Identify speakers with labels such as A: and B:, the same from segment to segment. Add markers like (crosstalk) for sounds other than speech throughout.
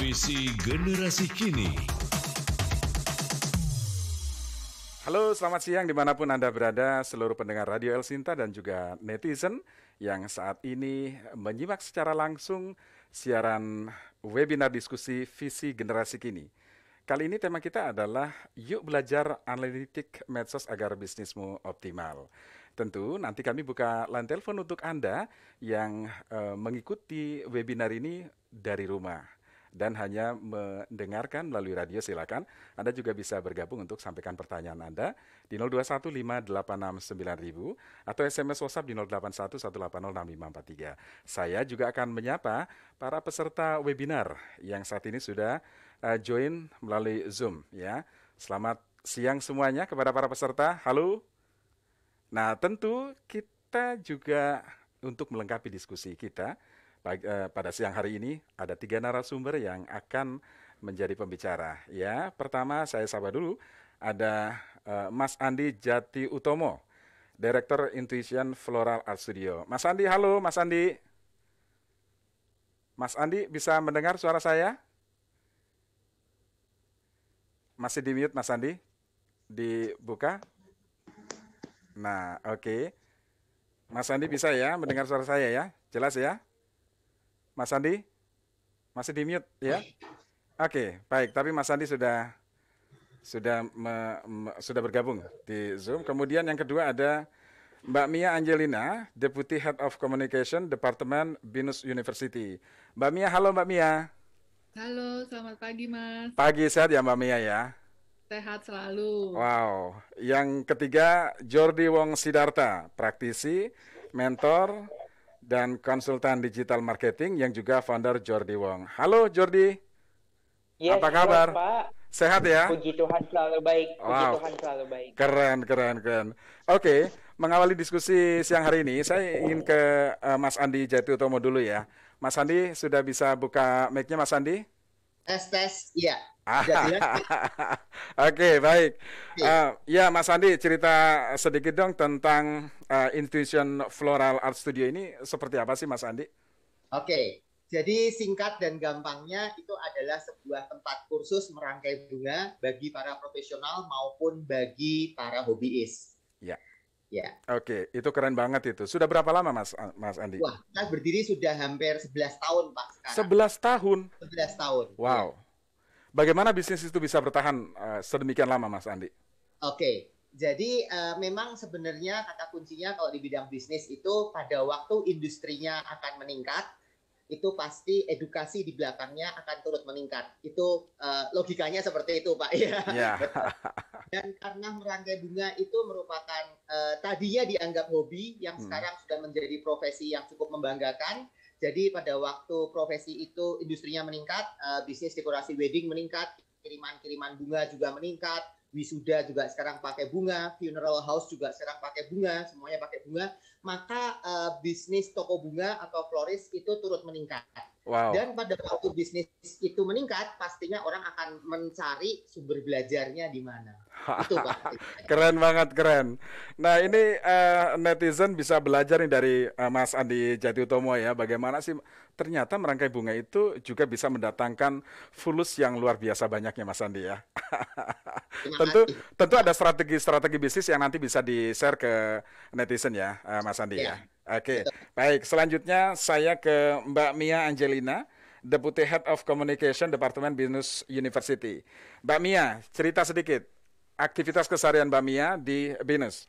A: Visi Generasi Kini. Halo, selamat siang dimanapun Anda berada, seluruh pendengar Radio El Sinta dan juga netizen yang saat ini menyimak secara langsung siaran webinar diskusi Visi Generasi Kini. Kali ini tema kita adalah yuk belajar analitik medsos agar bisnismu optimal. Tentu nanti kami buka line telepon untuk Anda yang e, mengikuti webinar ini dari rumah dan hanya mendengarkan melalui radio silakan. Anda juga bisa bergabung untuk sampaikan pertanyaan Anda di 0215869000 atau SMS WhatsApp di 0811806543. Saya juga akan menyapa para peserta webinar yang saat ini sudah uh, join melalui Zoom ya. Selamat siang semuanya kepada para peserta. Halo. Nah, tentu kita juga untuk melengkapi diskusi kita Baik, eh, pada siang hari ini ada tiga narasumber yang akan menjadi pembicara. Ya, pertama saya sapa dulu ada eh, Mas Andi Jati Utomo, Direktur Intuition Floral Art Studio. Mas Andi, halo Mas Andi. Mas Andi bisa mendengar suara saya? Masih di mute Mas Andi? Dibuka? Nah, oke. Okay. Mas Andi bisa ya mendengar suara saya ya? Jelas ya? Mas Sandi Masih di mute ya? Oke, okay, baik. Tapi Mas Sandi sudah sudah me, me, sudah bergabung di Zoom. Kemudian yang kedua ada Mbak Mia Angelina, Deputy Head of Communication Departemen Binus University. Mbak Mia, halo Mbak Mia.
B: Halo, selamat pagi Mas.
A: Pagi sehat ya Mbak Mia ya.
B: Sehat selalu.
A: Wow. Yang ketiga Jordi Wong Sidarta, praktisi, mentor, dan konsultan digital marketing yang juga founder Jordi Wong. Halo Jordi.
C: Yes, iya, apa kabar? Sehat ya? Puji Tuhan selalu baik. Puji wow. Tuhan selalu baik.
A: Keren, keren, keren. Oke, mengawali diskusi siang hari ini, saya ingin ke uh, Mas Andi Jati Utomo dulu ya. Mas Andi sudah bisa buka mic-nya Mas Andi?
D: Tes tes, iya. (laughs)
A: Oke, baik. Okay. Uh, eh, ya, Mas Andi, cerita sedikit dong tentang uh, Intuition Floral Art Studio ini seperti apa sih, Mas Andi? Oke, okay. jadi singkat dan gampangnya itu
D: adalah sebuah tempat kursus merangkai bunga bagi para profesional maupun bagi para hobiis.
A: Ya. Ya. Oke, okay. itu keren banget itu. Sudah berapa lama, Mas Mas Andi? Wah,
D: kita berdiri sudah hampir 11 tahun, Pak.
A: Sekarang. 11 tahun. 11 tahun. Ya. Wow. Ya Bagaimana bisnis itu bisa bertahan uh, sedemikian lama, Mas Andi?
D: Oke, jadi uh, memang sebenarnya kata kuncinya kalau di bidang bisnis itu pada waktu industrinya akan meningkat, itu pasti edukasi di belakangnya akan turut meningkat. Itu uh, logikanya seperti itu, Pak. Ya. Yeah. Ya. (laughs) Dan karena merangkai bunga itu merupakan uh, tadinya dianggap hobi yang hmm. sekarang sudah menjadi profesi yang cukup membanggakan jadi pada waktu profesi itu industrinya meningkat, uh, bisnis dekorasi wedding meningkat, kiriman-kiriman bunga juga meningkat, wisuda juga sekarang pakai bunga, funeral house juga sekarang pakai bunga, semuanya pakai bunga, maka uh, bisnis toko bunga atau florist itu turut meningkat. Wow. Dan pada waktu bisnis itu meningkat, pastinya orang akan mencari sumber belajarnya di mana.
A: (laughs) keren banget keren. Nah ini uh, netizen bisa belajar nih dari uh, Mas Andi Jatiutomo ya, bagaimana sih ternyata merangkai bunga itu juga bisa mendatangkan fulus yang luar biasa banyaknya Mas Andi ya. tentu tentu ada strategi-strategi bisnis yang nanti bisa di share ke netizen ya, uh, Mas Andi ya. ya. Oke, okay. baik. Selanjutnya saya ke Mbak Mia Angelina. Deputi Head of Communication Departemen Business University. Mbak Mia, cerita sedikit aktivitas keseharian Mbak Mia di Binus?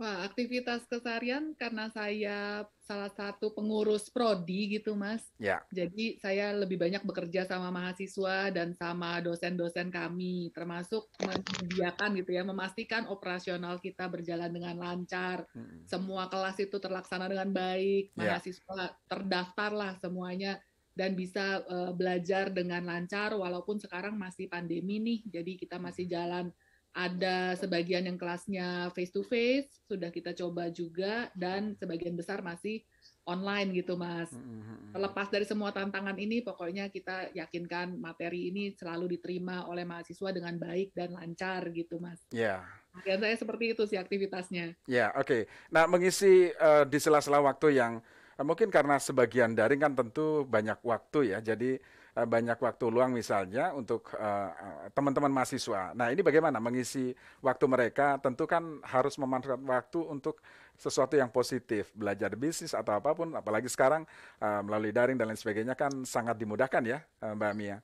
B: Wah, aktivitas keseharian karena saya salah satu pengurus prodi gitu, Mas. Ya. Jadi saya lebih banyak bekerja sama mahasiswa dan sama dosen-dosen kami, termasuk menyediakan gitu ya, memastikan operasional kita berjalan dengan lancar. Hmm. Semua kelas itu terlaksana dengan baik, ya. mahasiswa ya. terdaftar lah semuanya dan bisa uh, belajar dengan lancar walaupun sekarang masih pandemi nih. Jadi kita masih jalan ada sebagian yang kelasnya face to face sudah kita coba juga dan sebagian besar masih online gitu mas. Hmm, hmm, hmm. Terlepas dari semua tantangan ini pokoknya kita yakinkan materi ini selalu diterima oleh mahasiswa dengan baik dan lancar gitu mas. Ya. Yeah. Dan saya seperti itu sih aktivitasnya.
A: Ya yeah, oke. Okay. Nah mengisi uh, di sela-sela waktu yang Eh, mungkin karena sebagian daring kan tentu banyak waktu ya, jadi eh, banyak waktu luang misalnya untuk eh, teman-teman uh, mahasiswa. Nah ini bagaimana mengisi waktu mereka? Tentu kan harus memanfaatkan waktu untuk sesuatu yang positif, belajar bisnis atau apapun. Apalagi sekarang uh, melalui daring dan lain sebagainya kan sangat dimudahkan ya, Mbak Mia.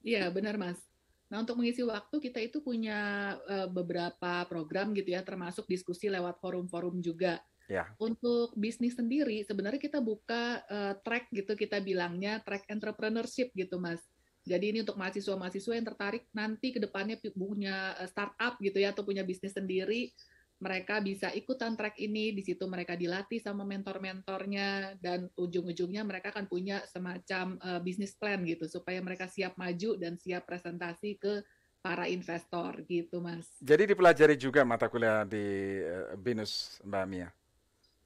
B: Iya benar Mas. Nah, untuk mengisi waktu kita itu punya uh, beberapa program gitu ya, termasuk diskusi lewat forum-forum juga. Yeah. Untuk bisnis sendiri sebenarnya kita buka uh, track gitu kita bilangnya track entrepreneurship gitu Mas. Jadi ini untuk mahasiswa-mahasiswa yang tertarik nanti ke depannya punya eh, startup gitu ya atau punya bisnis sendiri, mereka bisa ikutan track ini, di situ mereka dilatih sama mentor-mentornya dan ujung-ujungnya mereka akan punya semacam uh, eh, bisnis plan gitu supaya mereka siap maju dan siap presentasi ke para investor gitu mas.
A: Jadi dipelajari juga mata kuliah di BINUS Mbak Mia?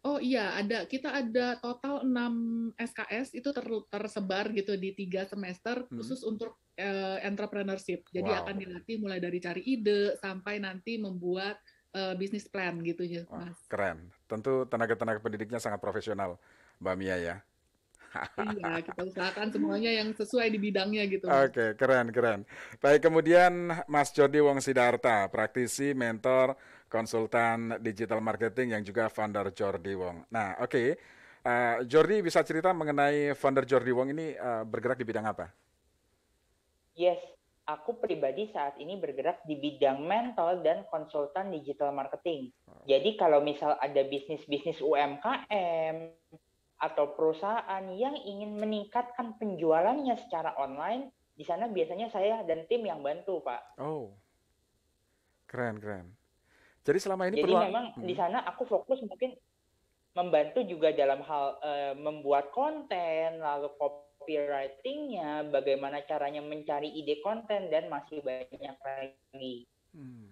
B: Oh iya, ada kita ada total 6 SKS itu ter, tersebar gitu di tiga semester hmm. khusus untuk uh, entrepreneurship. Jadi wow. akan dilatih mulai dari cari ide sampai nanti membuat uh, eh, bisnis plan gitu ya, Mas.
A: Keren. Tentu tenaga-tenaga pendidiknya sangat profesional, Mbak Mia ya. (laughs)
B: iya, kita usahakan semuanya yang sesuai di bidangnya gitu. Oke,
A: okay, keren, keren. Baik, kemudian Mas Jody Wong Sidarta, praktisi, mentor, konsultan digital marketing yang juga founder Jordi Wong. Nah, oke. Okay. Uh, eh, Jordi bisa cerita mengenai founder Jordi Wong ini uh, bergerak di bidang apa?
C: Yes, aku pribadi saat ini bergerak di bidang mental dan konsultan digital marketing. Jadi kalau misal ada bisnis-bisnis UMKM atau perusahaan yang ingin meningkatkan penjualannya secara online, di sana biasanya saya dan tim yang bantu, Pak.
A: Oh. Keren, keren. Jadi selama ini Jadi peluang... memang hmm. di sana
C: aku fokus mungkin membantu juga dalam hal uh, membuat konten, lalu copywritingnya, bagaimana caranya mencari ide konten dan masih banyak lagi.
A: Hmm.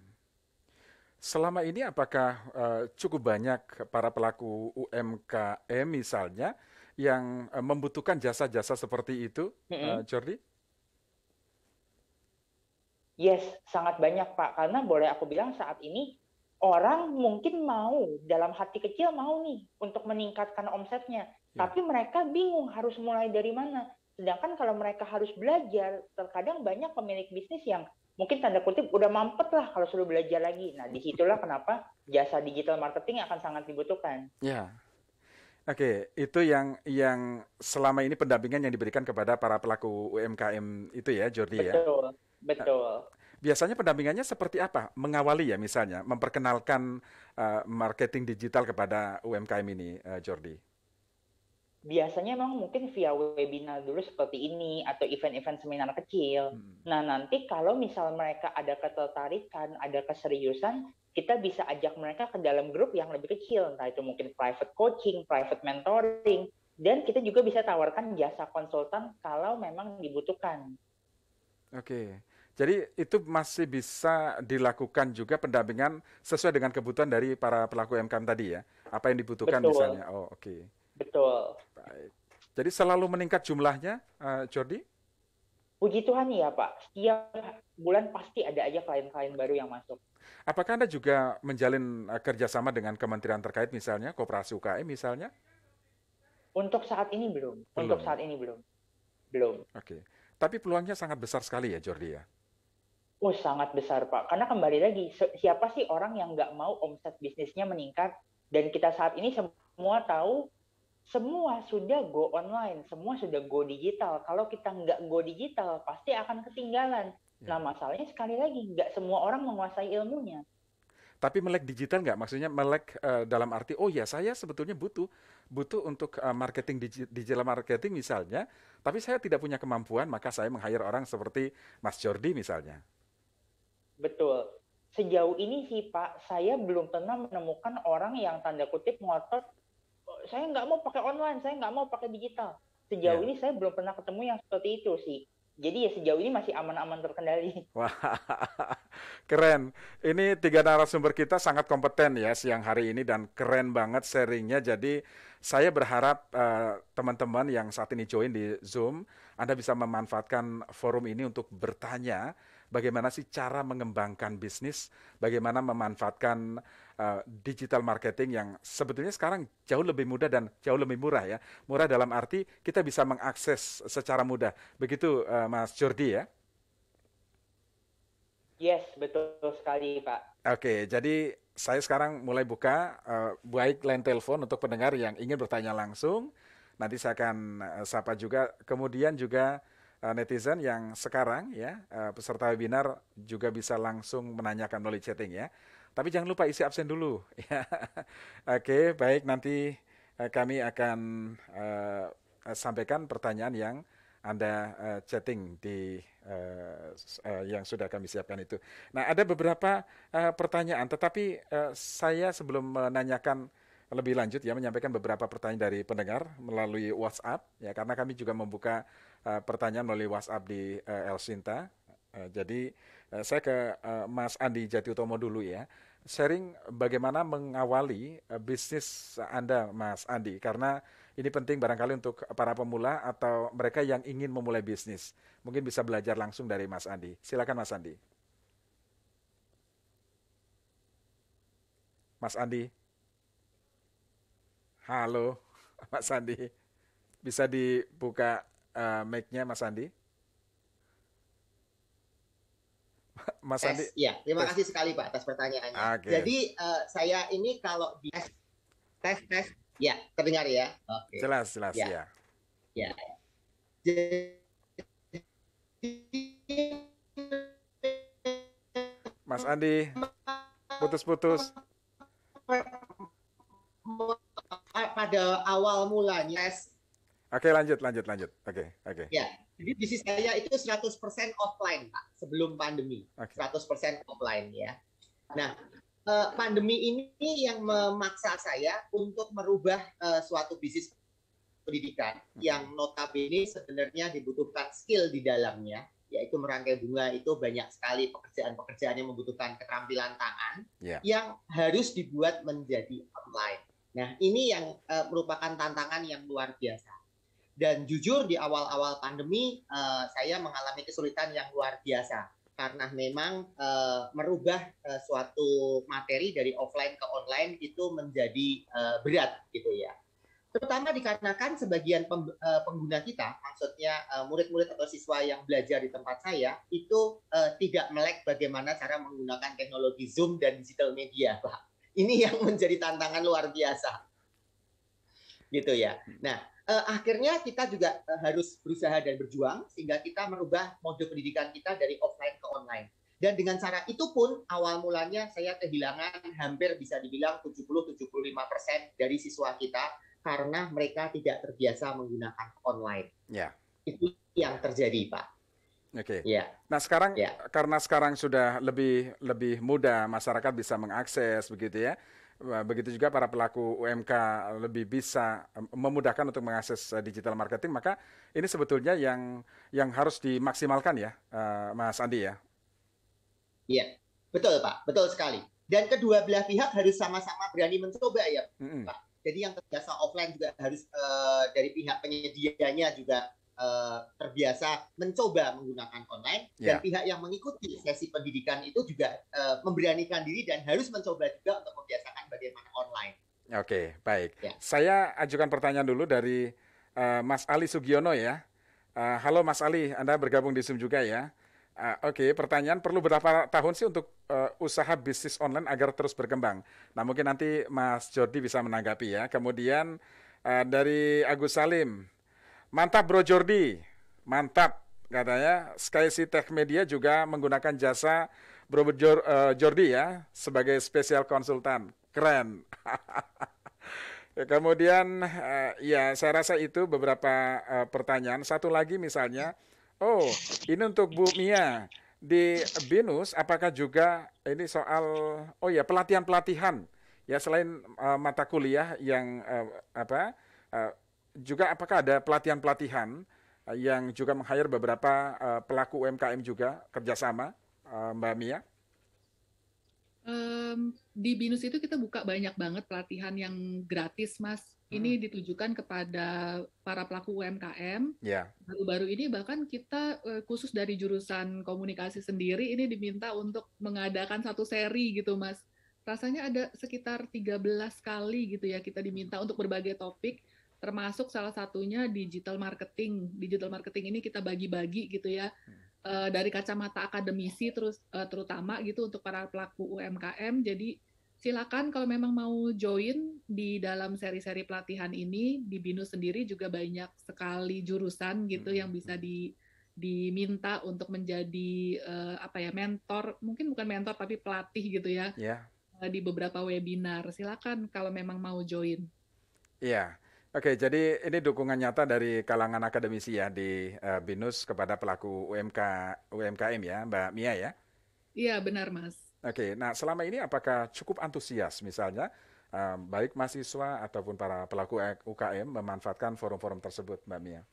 A: Selama ini apakah uh, cukup banyak para pelaku UMKM misalnya yang uh, membutuhkan jasa-jasa seperti itu, mm -hmm. uh, Jordi?
C: Yes, sangat banyak Pak. Karena boleh aku bilang saat ini orang mungkin mau dalam hati kecil mau nih untuk meningkatkan omsetnya, ya. tapi mereka bingung harus mulai dari mana. Sedangkan kalau mereka harus belajar, terkadang banyak pemilik bisnis yang mungkin tanda kutip udah mampet lah kalau suruh belajar lagi. Nah, disitulah kenapa jasa digital marketing akan sangat dibutuhkan.
A: Ya. Oke, itu yang yang selama ini pendampingan yang diberikan kepada para pelaku UMKM itu ya, Jordi betul, ya. Betul,
C: betul. Nah,
A: biasanya pendampingannya seperti apa? Mengawali ya misalnya, memperkenalkan uh, marketing digital kepada UMKM ini, uh, Jordi.
C: Biasanya memang mungkin via webinar dulu seperti ini atau event-event seminar kecil. Hmm. Nah nanti kalau misal mereka ada ketertarikan, ada keseriusan, kita bisa ajak mereka ke dalam grup yang lebih kecil, entah itu mungkin private coaching, private mentoring, dan kita juga bisa tawarkan jasa konsultan kalau memang dibutuhkan.
A: Oke. Okay. Jadi itu masih bisa dilakukan juga pendampingan sesuai dengan kebutuhan dari para pelaku UMKM tadi ya. Apa yang dibutuhkan Betul. misalnya. Oh, oke. Okay. Betul. Baik. Jadi selalu meningkat jumlahnya, uh, Jordi? Puji Tuhan ya Pak,
C: setiap bulan pasti ada aja klien-klien baru yang masuk.
A: Apakah Anda juga menjalin uh, kerjasama dengan kementerian terkait misalnya, Koperasi UKM misalnya?
C: Untuk saat ini belum. belum. Untuk ya? saat ini belum.
A: Belum. Oke. Okay. Tapi peluangnya sangat besar sekali ya Jordi ya? Oh sangat besar
C: Pak, karena kembali lagi siapa sih orang yang nggak mau omset bisnisnya meningkat dan kita saat ini semua tahu semua sudah go online, semua sudah go digital. Kalau kita nggak go digital pasti akan ketinggalan. Ya. Nah masalahnya sekali lagi nggak semua orang menguasai ilmunya.
A: Tapi melek digital nggak? Maksudnya melek uh, dalam arti oh ya saya sebetulnya butuh butuh untuk uh, marketing digi digital marketing misalnya, tapi saya tidak punya kemampuan maka saya meng orang seperti Mas Jordi misalnya.
C: Betul. Sejauh ini sih Pak, saya belum pernah menemukan orang yang tanda kutip ngotot, saya nggak mau pakai online, saya nggak mau pakai digital. Sejauh ya. ini saya belum pernah ketemu yang seperti itu sih. Jadi ya sejauh ini masih aman-aman terkendali.
A: (laughs) Wah, keren. Ini tiga narasumber kita sangat kompeten ya siang hari ini dan keren banget sharingnya. Jadi saya berharap teman eh, teman-teman yang saat ini join di Zoom, Anda bisa memanfaatkan forum ini untuk bertanya bagaimana sih cara mengembangkan bisnis, bagaimana memanfaatkan uh, digital marketing yang sebetulnya sekarang jauh lebih mudah dan jauh lebih murah ya. Murah dalam arti kita bisa mengakses secara mudah. Begitu uh, Mas Jordi ya.
C: Yes, betul sekali Pak.
A: Oke, okay, jadi saya sekarang mulai buka uh, baik line telepon untuk pendengar yang ingin bertanya langsung. Nanti saya akan sapa juga. Kemudian juga Eh, netizen yang sekarang ya eh, peserta webinar juga bisa langsung menanyakan melalui chatting ya. Tapi jangan lupa isi absen dulu. (laughs) Ya. Oke, baik nanti eh, kami akan uh, sampaikan pertanyaan yang anda uh, chatting di uh, uh, yang sudah kami siapkan itu. Nah, ada beberapa uh, pertanyaan, tetapi uh, saya sebelum menanyakan lebih lanjut ya menyampaikan beberapa pertanyaan dari pendengar melalui WhatsApp ya karena kami juga membuka Eh, pertanyaan melalui WhatsApp di uh, eh, El Sinta. Uh, eh, jadi uh, saya ke uh, Mas Andi Jatiutomo dulu ya. Sharing bagaimana mengawali uh, bisnis Anda Mas Andi karena ini penting barangkali untuk para pemula atau mereka yang ingin memulai bisnis. Mungkin bisa belajar langsung dari Mas Andi. Silakan Mas Andi. Mas Andi. Halo, (laughs) Mas Andi. Bisa dibuka uh, mic-nya Mas Andi. (laughs) Mas tes, Andi. Ya, terima tes. kasih
D: sekali Pak atas pertanyaannya. Okay. Jadi uh, saya ini kalau di tes, tes, tes, ya terdengar ya.
A: Okay. Jelas, jelas ya. Ya. ya. Jadi, Mas Andi, putus-putus.
D: Pada awal mulanya
A: Oke, okay, lanjut, lanjut, lanjut. Oke, okay, oke. Okay.
D: Ya, jadi bisnis saya itu 100% offline, Pak, sebelum pandemi. Okay. 100% offline ya. Nah, eh, pandemi ini yang memaksa saya untuk merubah eh, suatu bisnis pendidikan yang notabene sebenarnya dibutuhkan skill di dalamnya, yaitu merangkai bunga itu banyak sekali pekerjaan-pekerjaan yang membutuhkan keterampilan tangan yeah. yang harus dibuat menjadi online. Nah, ini yang eh, merupakan tantangan yang luar biasa dan jujur di awal-awal pandemi uh, saya mengalami kesulitan yang luar biasa karena memang uh, merubah uh, suatu materi dari offline ke online itu menjadi uh, berat gitu ya. Terutama dikarenakan sebagian pem, uh, pengguna kita, maksudnya murid murid-murid atau siswa yang belajar di tempat saya itu uh, tidak melek bagaimana cara menggunakan teknologi Zoom dan digital media, Pak. Ini yang (laughs) menjadi tantangan luar biasa. Gitu ya. Nah, eh, akhirnya kita juga uh, harus berusaha dan berjuang sehingga kita merubah mode pendidikan kita dari offline ke online. Dan dengan cara itu pun awal mulanya saya kehilangan hampir bisa dibilang 70-75% dari siswa kita karena mereka tidak terbiasa menggunakan online. Ya. Itu yang terjadi, Pak.
A: Oke. Okay. Ya. Nah sekarang ya. karena sekarang sudah lebih lebih mudah masyarakat bisa mengakses begitu ya begitu juga para pelaku UMK lebih bisa memudahkan untuk mengakses eh, digital marketing maka ini sebetulnya yang yang harus dimaksimalkan ya eh, Mas Andi ya. Iya, betul Pak, betul sekali. Dan kedua belah pihak harus sama-sama berani mencoba ya Pak. Mm -hmm.
D: Jadi yang terbiasa offline juga harus uh, dari pihak penyedianya juga uh, terbiasa mencoba menggunakan online yeah. dan iya. pihak yang mengikuti sesi pendidikan itu juga uh, memberanikan diri dan harus mencoba juga untuk membiasakan bagaimana online.
A: Oke, baik. Ya. Saya ajukan pertanyaan dulu dari uh, Mas Ali Sugiono ya. Uh, halo Mas Ali, Anda bergabung di Zoom juga ya. Uh, Oke, okay. pertanyaan perlu berapa tahun sih untuk uh, usaha bisnis online agar terus berkembang? Nah, mungkin nanti Mas Jordi bisa menanggapi ya. Kemudian uh, dari Agus Salim, mantap Bro Jordi, mantap katanya. Sky City Tech Media juga menggunakan jasa Bro Jordi ya sebagai spesial konsultan keren. (laughs) Ya, kemudian eh, ya saya rasa itu beberapa eh, pertanyaan. Satu lagi misalnya, oh ini untuk Bu Mia di BINUS apakah juga ini soal oh ya pelatihan-pelatihan ya selain eh, mata kuliah yang apa juga apakah ada pelatihan-pelatihan yang juga meng beberapa pelaku UMKM juga kerjasama Mbak Mia?
B: Um, di BINUS itu kita buka banyak banget pelatihan yang gratis, Mas. Ini hmm. ditujukan kepada para pelaku UMKM. baru ya. Baru-baru ini bahkan kita eh, khusus dari jurusan komunikasi sendiri ini diminta untuk mengadakan satu seri gitu, Mas. Rasanya ada sekitar 13 kali gitu ya kita diminta untuk berbagai topik termasuk salah satunya digital marketing. Digital marketing ini kita bagi-bagi gitu ya. Hmm uh, dari kacamata akademisi terus uh, terutama gitu untuk para pelaku UMKM. Jadi silakan kalau memang mau join di dalam seri-seri pelatihan ini di Binu sendiri juga banyak sekali jurusan gitu hmm. yang bisa di diminta untuk menjadi uh, apa ya mentor mungkin bukan mentor tapi pelatih gitu ya yeah. Ya. uh, di beberapa webinar silakan kalau memang mau join.
A: Iya. Yeah. Oke, jadi ini dukungan nyata dari kalangan akademisi ya di uh, BINUS kepada pelaku UMK UMKM ya, Mbak Mia ya. Iya, benar, Mas. Oke, nah selama ini apakah cukup antusias misalnya uh, baik mahasiswa ataupun para pelaku UKM memanfaatkan forum-forum tersebut, Mbak Mia?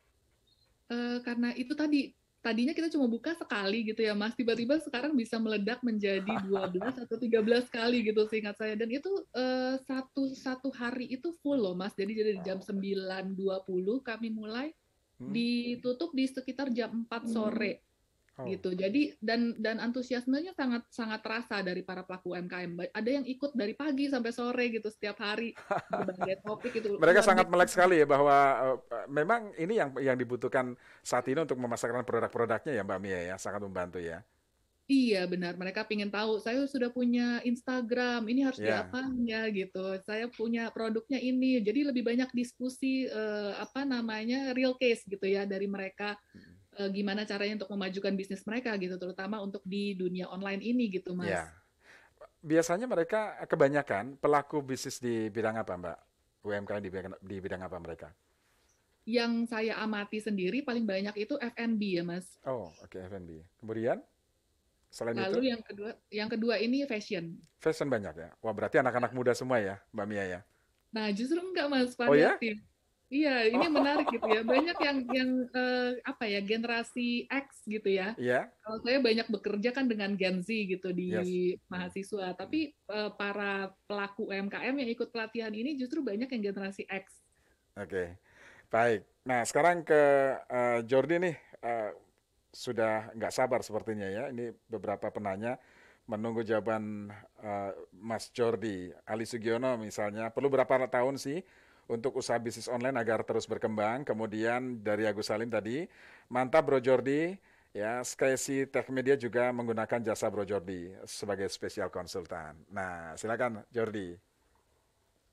B: Uh, karena itu tadi tadinya kita cuma buka sekali gitu ya Mas, tiba-tiba sekarang bisa meledak menjadi 12 (laughs) atau 13 kali gitu seingat saya. Dan itu eh, satu satu hari itu full loh Mas. Jadi dari jam 9.20 kami mulai hmm. ditutup di sekitar jam 4 hmm. sore. Oh. gitu jadi dan dan antusiasmenya sangat sangat terasa dari para pelaku UMKM ada yang ikut dari pagi sampai sore gitu setiap hari (laughs) berbagai topik itu mereka Luar sangat melek
A: sekali ya bahwa uh, memang ini yang yang dibutuhkan saat ini untuk memasarkan produk-produknya ya Mbak Mia ya sangat membantu ya
B: Iya benar, mereka ingin tahu. Saya sudah punya Instagram, ini harus yeah. diapain ya gitu. Saya punya produknya ini, jadi lebih banyak diskusi eh, apa namanya real case gitu ya dari mereka. Eh, gimana caranya untuk memajukan bisnis mereka gitu, terutama untuk di dunia online ini gitu, Mas. Ya.
A: Biasanya mereka eh, kebanyakan pelaku bisnis di bidang apa, Mbak? UMKM di bidang, di bidang apa mereka?
B: Yang saya amati sendiri paling banyak itu F&B ya, Mas.
A: Oh, oke okay, F&B. Kemudian? Selain Lalu itu? yang
B: kedua, yang kedua ini fashion.
A: Fashion banyak ya. Wah berarti anak-anak muda semua ya, Mbak Mia ya.
B: Nah justru enggak mas, variatif. Oh ya? Iya, ini oh. menarik gitu ya. (laughs) Banyak yang yang uh, apa ya generasi X gitu ya. Iya. Kalau saya banyak bekerja kan dengan Gen Z gitu di yes. mahasiswa, tapi uh, para pelaku UMKM yang ikut pelatihan ini justru banyak yang generasi X.
A: Oke, baik. Nah sekarang ke uh, Jordi nih uh, sudah nggak sabar sepertinya ya. Ini beberapa penanya menunggu jawaban uh, Mas Jordi. Ali Sugiono misalnya perlu berapa tahun sih? untuk usaha bisnis online agar terus berkembang. Kemudian dari Agus Salim tadi, mantap Bro Jordi. Ya, Skysi Tech Media juga menggunakan jasa Bro Jordi sebagai spesial konsultan. Nah, silakan Jordi.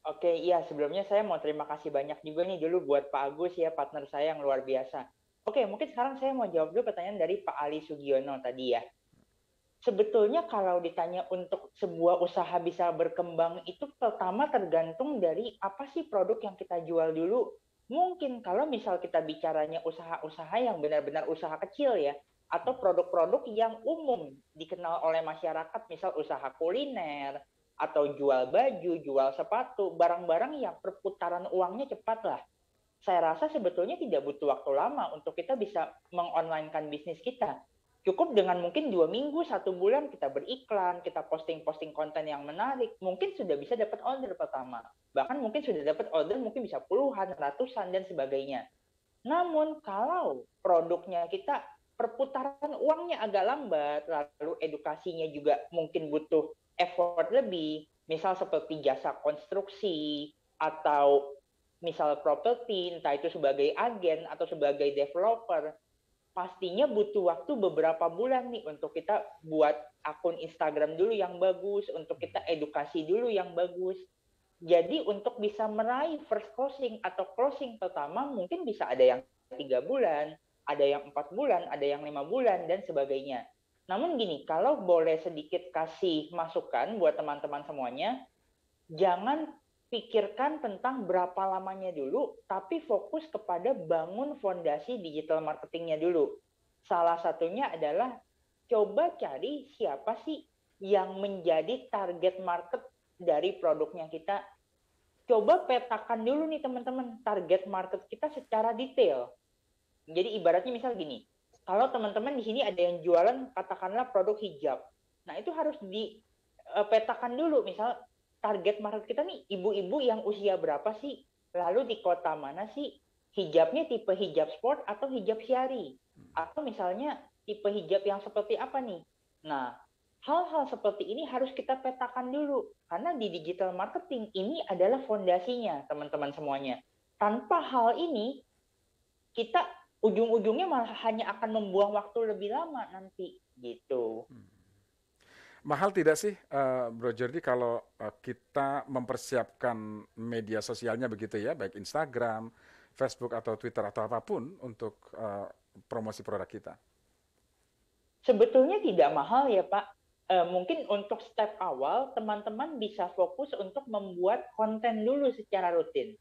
C: Oke, iya sebelumnya saya mau terima kasih banyak juga nih dulu buat Pak Agus ya, partner saya yang luar biasa. Oke, mungkin sekarang saya mau jawab dulu pertanyaan dari Pak Ali Sugiono tadi ya sebetulnya kalau ditanya untuk sebuah usaha bisa berkembang itu pertama tergantung dari apa sih produk yang kita jual dulu. Mungkin kalau misal kita bicaranya usaha-usaha yang benar-benar usaha kecil ya, atau produk-produk yang umum dikenal oleh masyarakat, misal usaha kuliner, atau jual baju, jual sepatu, barang-barang yang perputaran uangnya cepat lah. Saya rasa sebetulnya tidak butuh waktu lama untuk kita bisa mengonlinekan bisnis kita cukup dengan mungkin dua minggu satu bulan kita beriklan kita posting posting konten yang menarik mungkin sudah bisa dapat order pertama bahkan mungkin sudah dapat order mungkin bisa puluhan ratusan dan sebagainya namun kalau produknya kita perputaran uangnya agak lambat lalu edukasinya juga mungkin butuh effort lebih misal seperti jasa konstruksi atau misal properti entah itu sebagai agen atau sebagai developer pastinya butuh waktu beberapa bulan nih untuk kita buat akun Instagram dulu yang bagus, untuk kita edukasi dulu yang bagus. Jadi untuk bisa meraih first closing atau closing pertama mungkin bisa ada yang tiga bulan, ada yang empat bulan, ada yang lima bulan dan sebagainya. Namun gini, kalau boleh sedikit kasih masukan buat teman-teman semuanya, jangan pikirkan tentang berapa lamanya dulu, tapi fokus kepada bangun fondasi digital marketingnya dulu. Salah satunya adalah coba cari siapa sih yang menjadi target market dari produknya kita. Coba petakan dulu nih teman-teman target market kita secara detail. Jadi ibaratnya misal gini, kalau teman-teman di sini ada yang jualan katakanlah produk hijab. Nah, itu harus dipetakan eh, dulu misal target market kita nih ibu-ibu yang usia berapa sih? Lalu di kota mana sih hijabnya tipe hijab sport atau hijab syari? Atau misalnya tipe hijab yang seperti apa nih? Nah, hal-hal seperti ini harus kita petakan dulu karena di digital marketing ini adalah fondasinya, teman-teman semuanya. Tanpa hal ini kita ujung-ujungnya malah hanya akan membuang waktu lebih lama nanti gitu. Hmm.
A: Mahal tidak sih, uh, Bro Jordi, kalau uh, kita mempersiapkan media sosialnya begitu ya, baik Instagram, Facebook atau Twitter atau apapun untuk uh, promosi produk kita?
C: Sebetulnya tidak mahal ya Pak. Uh, mungkin untuk step awal teman-teman bisa fokus untuk membuat konten dulu secara rutin.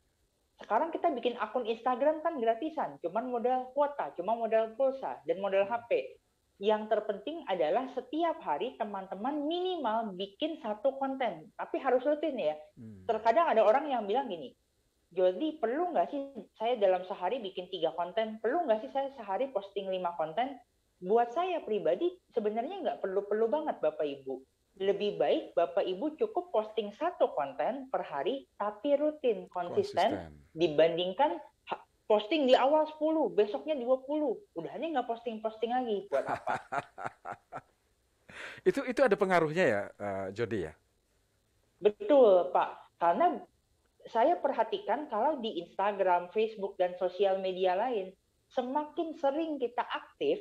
C: Sekarang kita bikin akun Instagram kan gratisan, cuman modal kuota, cuma modal pulsa dan modal HP yang terpenting adalah setiap hari teman-teman minimal bikin satu konten, tapi harus rutin ya. Hmm. Terkadang ada orang yang bilang gini, jadi perlu nggak sih saya dalam sehari bikin tiga konten? Perlu nggak sih saya sehari posting lima konten? Buat saya pribadi sebenarnya nggak perlu-perlu banget Bapak Ibu. Lebih baik Bapak Ibu cukup posting satu konten per hari tapi rutin, konsisten, konsisten. dibandingkan posting di awal 10, besoknya 20. nih nggak posting-posting lagi. Buat apa?
A: (laughs) itu itu ada pengaruhnya ya, uh, Jody ya?
C: Betul, Pak. Karena saya perhatikan kalau di Instagram, Facebook, dan sosial media lain, semakin sering kita aktif,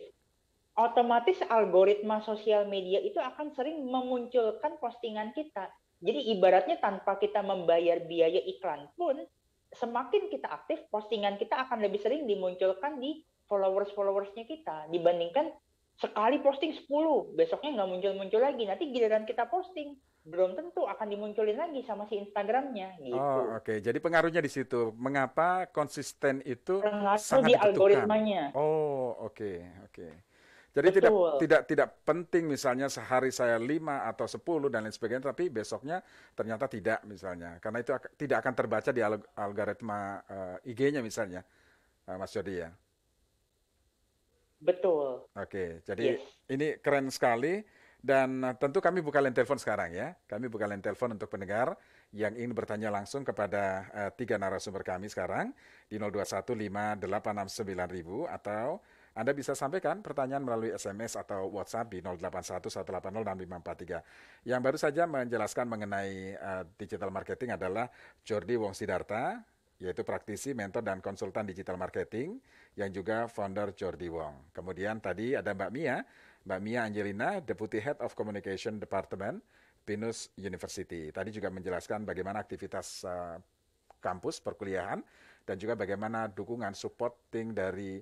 C: otomatis algoritma sosial media itu akan sering memunculkan postingan kita. Jadi ibaratnya tanpa kita membayar biaya iklan pun, semakin kita aktif, postingan kita akan lebih sering dimunculkan di followers-followersnya kita dibandingkan sekali posting 10, besoknya nggak muncul-muncul lagi. Nanti giliran kita posting, belum tentu akan dimunculin lagi sama si Instagramnya. Gitu.
A: Oh, oke. Okay. Jadi pengaruhnya di situ. Mengapa konsisten itu Pengaruh sangat di ditentukan. algoritmanya. Oh, oke, okay, oke. Okay.
D: Jadi Betul. tidak tidak
A: tidak penting misalnya sehari saya lima atau sepuluh dan lain sebagainya, tapi besoknya ternyata tidak misalnya, karena itu tidak akan terbaca di algoritma uh, eh, IG-nya misalnya, uh, Mas Jody ya.
C: Betul.
A: Oke, jadi yes. ini keren sekali dan eh, tentu kami buka line telepon sekarang ya. Kami buka line telepon untuk pendengar yang ingin bertanya langsung kepada uh, tiga narasumber kami sekarang di 0215869000 atau anda bisa sampaikan pertanyaan melalui SMS atau WhatsApp di 0811806543. Yang baru saja menjelaskan mengenai uh, digital marketing adalah Jordi Wong Sidarta, yaitu praktisi, mentor, dan konsultan digital marketing, yang juga founder Jordi Wong. Kemudian tadi ada Mbak Mia, Mbak Mia Angelina, Deputy Head of Communication Department, Pinus University. Tadi juga menjelaskan bagaimana aktivitas uh, kampus perkuliahan dan juga bagaimana dukungan supporting dari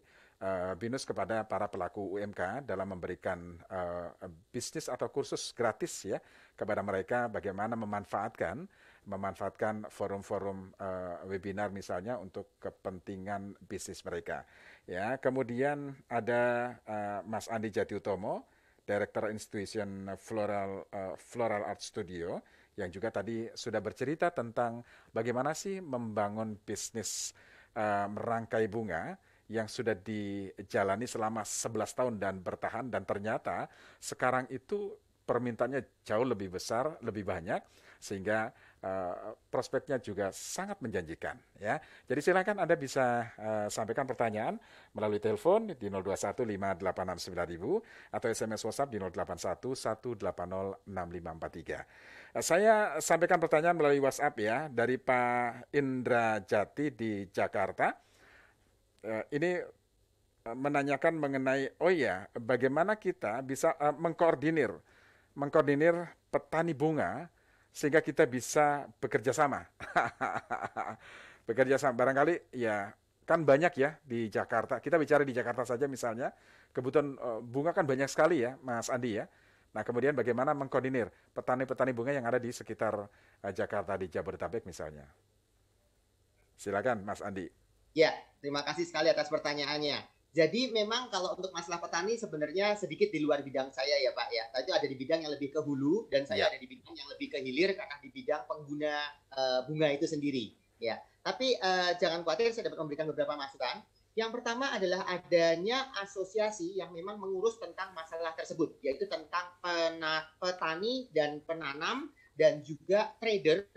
A: Eh, BINUS kepada para pelaku UMK dalam memberikan uh, bisnis atau kursus gratis ya kepada mereka bagaimana memanfaatkan memanfaatkan forum-forum uh, webinar misalnya untuk kepentingan bisnis mereka. Ya, kemudian ada uh, Mas Andi Jatiutomo, Director Institution Floral uh, Floral Art Studio yang juga tadi sudah bercerita tentang bagaimana sih membangun bisnis uh, merangkai bunga yang sudah dijalani selama 11 tahun dan bertahan dan ternyata sekarang itu permintaannya jauh lebih besar, lebih banyak sehingga uh, prospeknya juga sangat menjanjikan ya. Jadi silakan Anda bisa uh, sampaikan pertanyaan melalui telepon di 0215869000 atau SMS WhatsApp di 0811806543. Eh, saya sampaikan pertanyaan melalui WhatsApp ya dari Pak Indra Jati di Jakarta. Eh, ini eh, menanyakan mengenai oh ya bagaimana kita bisa uh, mengkoordinir mengkoordinir petani bunga sehingga kita bisa bekerja sama (laughs) bekerja sama barangkali ya kan banyak ya di Jakarta kita bicara di Jakarta saja misalnya kebutuhan uh, bunga kan banyak sekali ya Mas Andi ya nah kemudian bagaimana mengkoordinir petani-petani bunga yang ada di sekitar uh, Jakarta di Jabodetabek misalnya silakan Mas Andi
D: Ya, terima kasih sekali atas pertanyaannya. Jadi memang kalau untuk masalah petani sebenarnya sedikit di luar bidang saya ya Pak ya. Tadi ada di bidang yang lebih ke hulu dan saya ya. ada di bidang yang lebih ke hilir karena di bidang pengguna uh, bunga itu sendiri ya. Tapi uh, jangan khawatir saya dapat memberikan beberapa masukan. Yang pertama adalah adanya asosiasi yang memang mengurus tentang masalah tersebut yaitu tentang pena petani dan penanam dan juga trader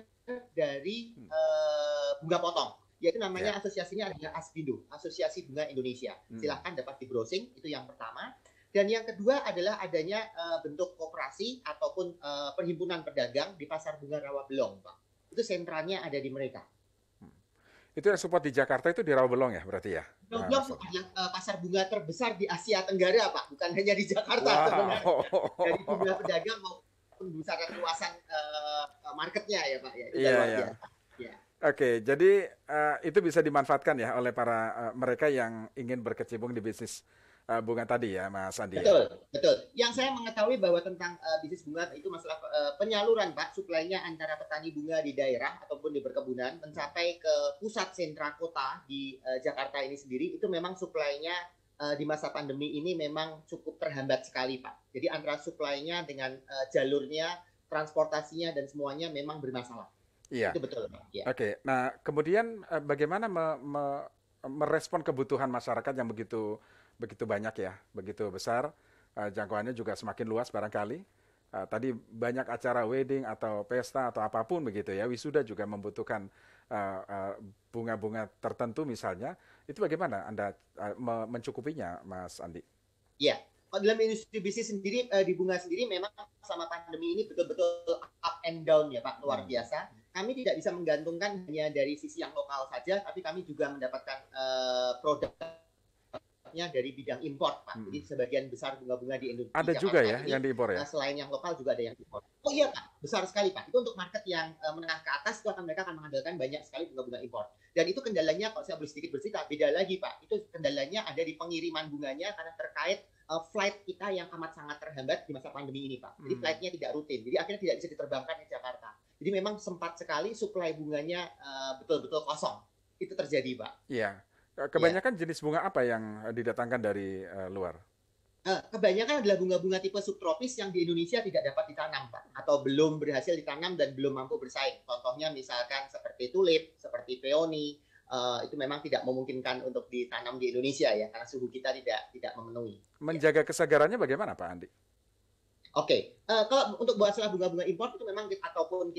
D: dari uh, bunga potong yaitu namanya yeah. asosiasinya adalah ASBINDO, Asosiasi Bunga Indonesia. Hmm. Silahkan dapat di browsing, itu yang pertama. Dan yang kedua adalah adanya uh, bentuk kooperasi ataupun uh, perhimpunan pedagang di pasar bunga Rawabelong, Pak. Itu sentralnya ada di mereka. Hmm.
A: Itu yang support di Jakarta itu di Rawabelong ya berarti ya?
D: Rawabelong ah, nah, eh, adalah uh, pasar bunga terbesar di Asia Tenggara Pak, bukan hanya di Jakarta wow. sebenarnya.
A: Dari jumlah (laughs) pedagang maupun
D: besaran luasan uh, marketnya ya Pak. Ya, itu yeah, Yeah.
A: Oke, jadi uh, itu bisa dimanfaatkan ya oleh para uh, mereka yang ingin berkecimpung di bisnis uh, bunga tadi ya, Mas Andi. Betul, betul.
D: Yang saya mengetahui bahwa tentang uh, bisnis bunga itu masalah uh, penyaluran, Pak, suplainya antara petani bunga di daerah ataupun di perkebunan mencapai ke pusat sentra kota di uh, Jakarta ini sendiri itu memang suplainya uh, di masa pandemi ini memang cukup terhambat sekali, Pak. Jadi antara suplainya dengan uh, jalurnya, transportasinya dan semuanya memang bermasalah
A: Iya. Itu betul. Ya. Oke. Okay. Nah, kemudian eh, bagaimana me, me, merespon kebutuhan masyarakat yang begitu begitu banyak ya, begitu besar, eh, jangkauannya juga semakin luas barangkali. Eh, tadi banyak acara wedding atau pesta atau apapun begitu ya, wisuda juga membutuhkan bunga-bunga tertentu misalnya. Itu bagaimana Anda mencukupinya, Mas Andi?
D: Iya. Kalau dalam industri bisnis sendiri di bunga sendiri memang sama pandemi ini betul-betul up and down ya Pak, luar hmm. biasa kami tidak bisa menggantungkan hanya dari sisi yang lokal saja, tapi kami juga mendapatkan uh, produknya dari bidang impor, Pak. Hmm. Jadi sebagian besar bunga-bunga di Indonesia. Ada juga ya ini, yang diimpor ya? Eh, selain yang lokal juga ada yang impor. Oh iya, Pak. Besar sekali, Pak. Itu untuk market yang uh, menengah ke atas, itu akan mereka akan mengandalkan banyak sekali bunga-bunga impor. Dan itu kendalanya, kalau saya boleh sedikit bercerita, beda lagi, Pak. Itu kendalanya ada di pengiriman bunganya karena terkait flight kita yang amat sangat terhambat di masa pandemi ini, Pak. Jadi hmm. flightnya tidak rutin. Jadi akhirnya tidak bisa diterbangkan ke Jakarta. Jadi memang sempat sekali suplai bunganya eh, betul-betul uh, kosong. Itu terjadi, Pak.
A: Iya. iya. Kebanyakan ya. jenis bunga apa yang eh, didatangkan dari uh, luar?
D: Uh, kebanyakan adalah bunga-bunga tipe subtropis yang di Indonesia tidak dapat ditanam, Pak, atau belum berhasil ditanam dan belum mampu bersaing. Contohnya misalkan seperti tulip, seperti peony, uh, itu memang tidak memungkinkan untuk ditanam di Indonesia ya, karena suhu kita tidak tidak
A: memenuhi. Menjaga ya. kesegarannya bagaimana, Pak Andi? Oke,
D: okay. uh, eh, kalau untuk buat salah bunga-bunga import itu memang kita, ataupun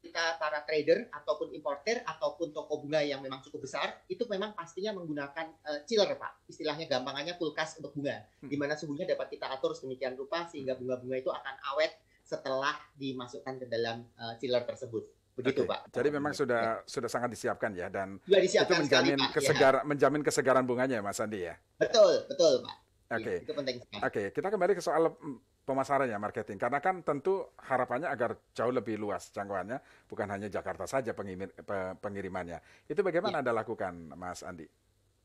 D: kita para trader ataupun importer ataupun toko bunga yang memang cukup besar itu memang pastinya menggunakan uh, chiller pak, istilahnya gampangannya kulkas untuk bunga, hmm. di mana suhunya dapat kita atur sedemikian rupa sehingga bunga-bunga itu akan awet setelah
A: dimasukkan ke dalam uh, chiller tersebut begitu okay. pak. Jadi memang sudah ya. sudah sangat disiapkan ya dan disiapkan itu menjamin sekali, kesegar ya. menjamin kesegaran bunganya ya Mas Andi ya. Betul betul pak. Oke. Okay. Itu Oke, okay. kita kembali ke soal mm, pemasarannya marketing karena kan tentu harapannya agar jauh lebih luas jangkauannya bukan hanya Jakarta saja pengimir, pengirimannya itu bagaimana ya. anda lakukan Mas Andi?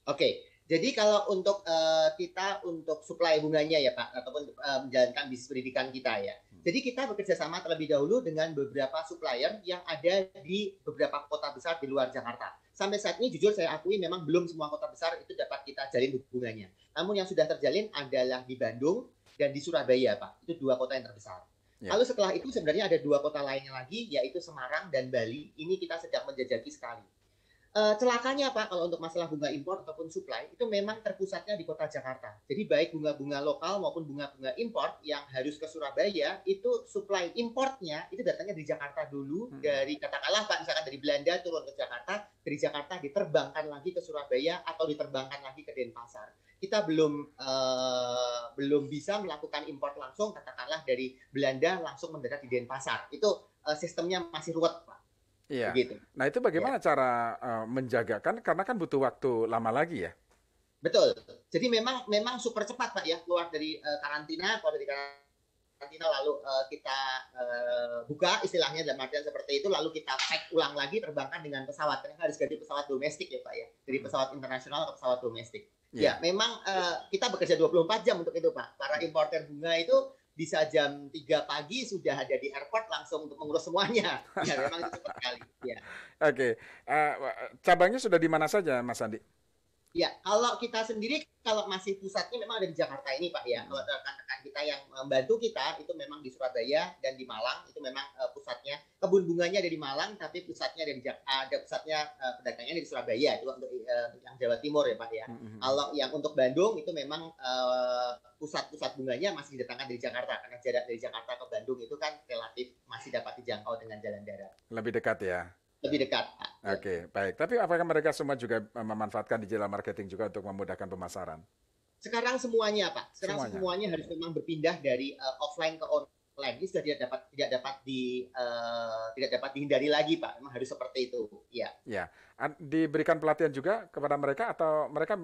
A: Oke jadi kalau
D: untuk uh, kita untuk supply bunganya ya Pak ataupun uh, menjalankan bisnis pendidikan kita ya hmm. jadi kita bekerja sama terlebih dahulu dengan beberapa supplier yang ada di beberapa kota besar di luar Jakarta sampai saat ini jujur saya akui memang belum semua kota besar itu dapat kita jalin hubungannya namun yang sudah terjalin adalah di Bandung dan di Surabaya, Pak. Itu dua kota yang terbesar. Ya. Lalu setelah itu sebenarnya ada dua kota lainnya lagi, yaitu Semarang dan Bali. Ini kita sedang menjajaki sekali. Uh, celakanya Pak, kalau untuk masalah bunga impor ataupun supply, itu memang terpusatnya di kota Jakarta. Jadi baik bunga-bunga lokal maupun bunga-bunga impor yang harus ke Surabaya, itu supply importnya itu datangnya dari Jakarta dulu, hmm. dari katakanlah Pak, misalkan dari Belanda turun ke Jakarta, dari Jakarta diterbangkan lagi ke Surabaya atau diterbangkan lagi ke Denpasar kita belum uh, belum bisa melakukan impor langsung katakanlah dari Belanda langsung mendadak di Denpasar itu uh, sistemnya masih ruwet pak.
A: Iya. Begitu. Nah itu bagaimana ya. cara uh, eh, menjaga kan karena kan butuh waktu lama lagi ya. Betul. Jadi memang memang super cepat
D: pak ya keluar dari uh, karantina keluar dari karantina karantina lalu uh, kita uh, buka istilahnya dalam artian seperti itu lalu kita pack ulang lagi terbangkan dengan pesawat karena harus ganti pesawat domestik ya Pak ya dari hmm. pesawat internasional ke pesawat domestik yeah. ya memang uh, kita bekerja 24 jam untuk itu Pak para importer bunga itu bisa jam 3 pagi sudah ada di airport langsung untuk mengurus semuanya ya memang itu cepat sekali
A: ya (laughs) oke okay. uh, cabangnya sudah di mana saja Mas Andi
D: Ya, kalau kita sendiri kalau masih pusatnya memang ada di Jakarta ini Pak ya. Hmm. Kalau rekan-rekan kita yang membantu eh, kita itu memang di Surabaya dan di Malang itu memang uh, pusatnya kebun bunganya dari Malang tapi pusatnya dari Jakarta. ada pusatnya uh, pedagangnya di Surabaya itu untuk uh, yang Jawa Timur ya Pak ya. Mm-hmm. Kalau yang untuk Bandung itu memang uh, pusat-pusat bunganya masih didatangkan dari Jakarta karena jarak dari Jakarta ke Bandung itu kan relatif masih dapat dijangkau dengan jalan darat.
A: Lebih dekat ya lebih dekat. Oke, okay, baik. Tapi apakah mereka semua juga memanfaatkan digital marketing juga untuk memudahkan pemasaran?
D: Sekarang semuanya, Pak. Sekarang semuanya, semuanya harus memang berpindah dari uh, offline ke online. Ini sudah tidak dapat tidak
A: dapat di uh, tidak dapat dihindari lagi, Pak. Memang harus seperti itu. Iya. Ya. Diberikan pelatihan juga kepada mereka atau mereka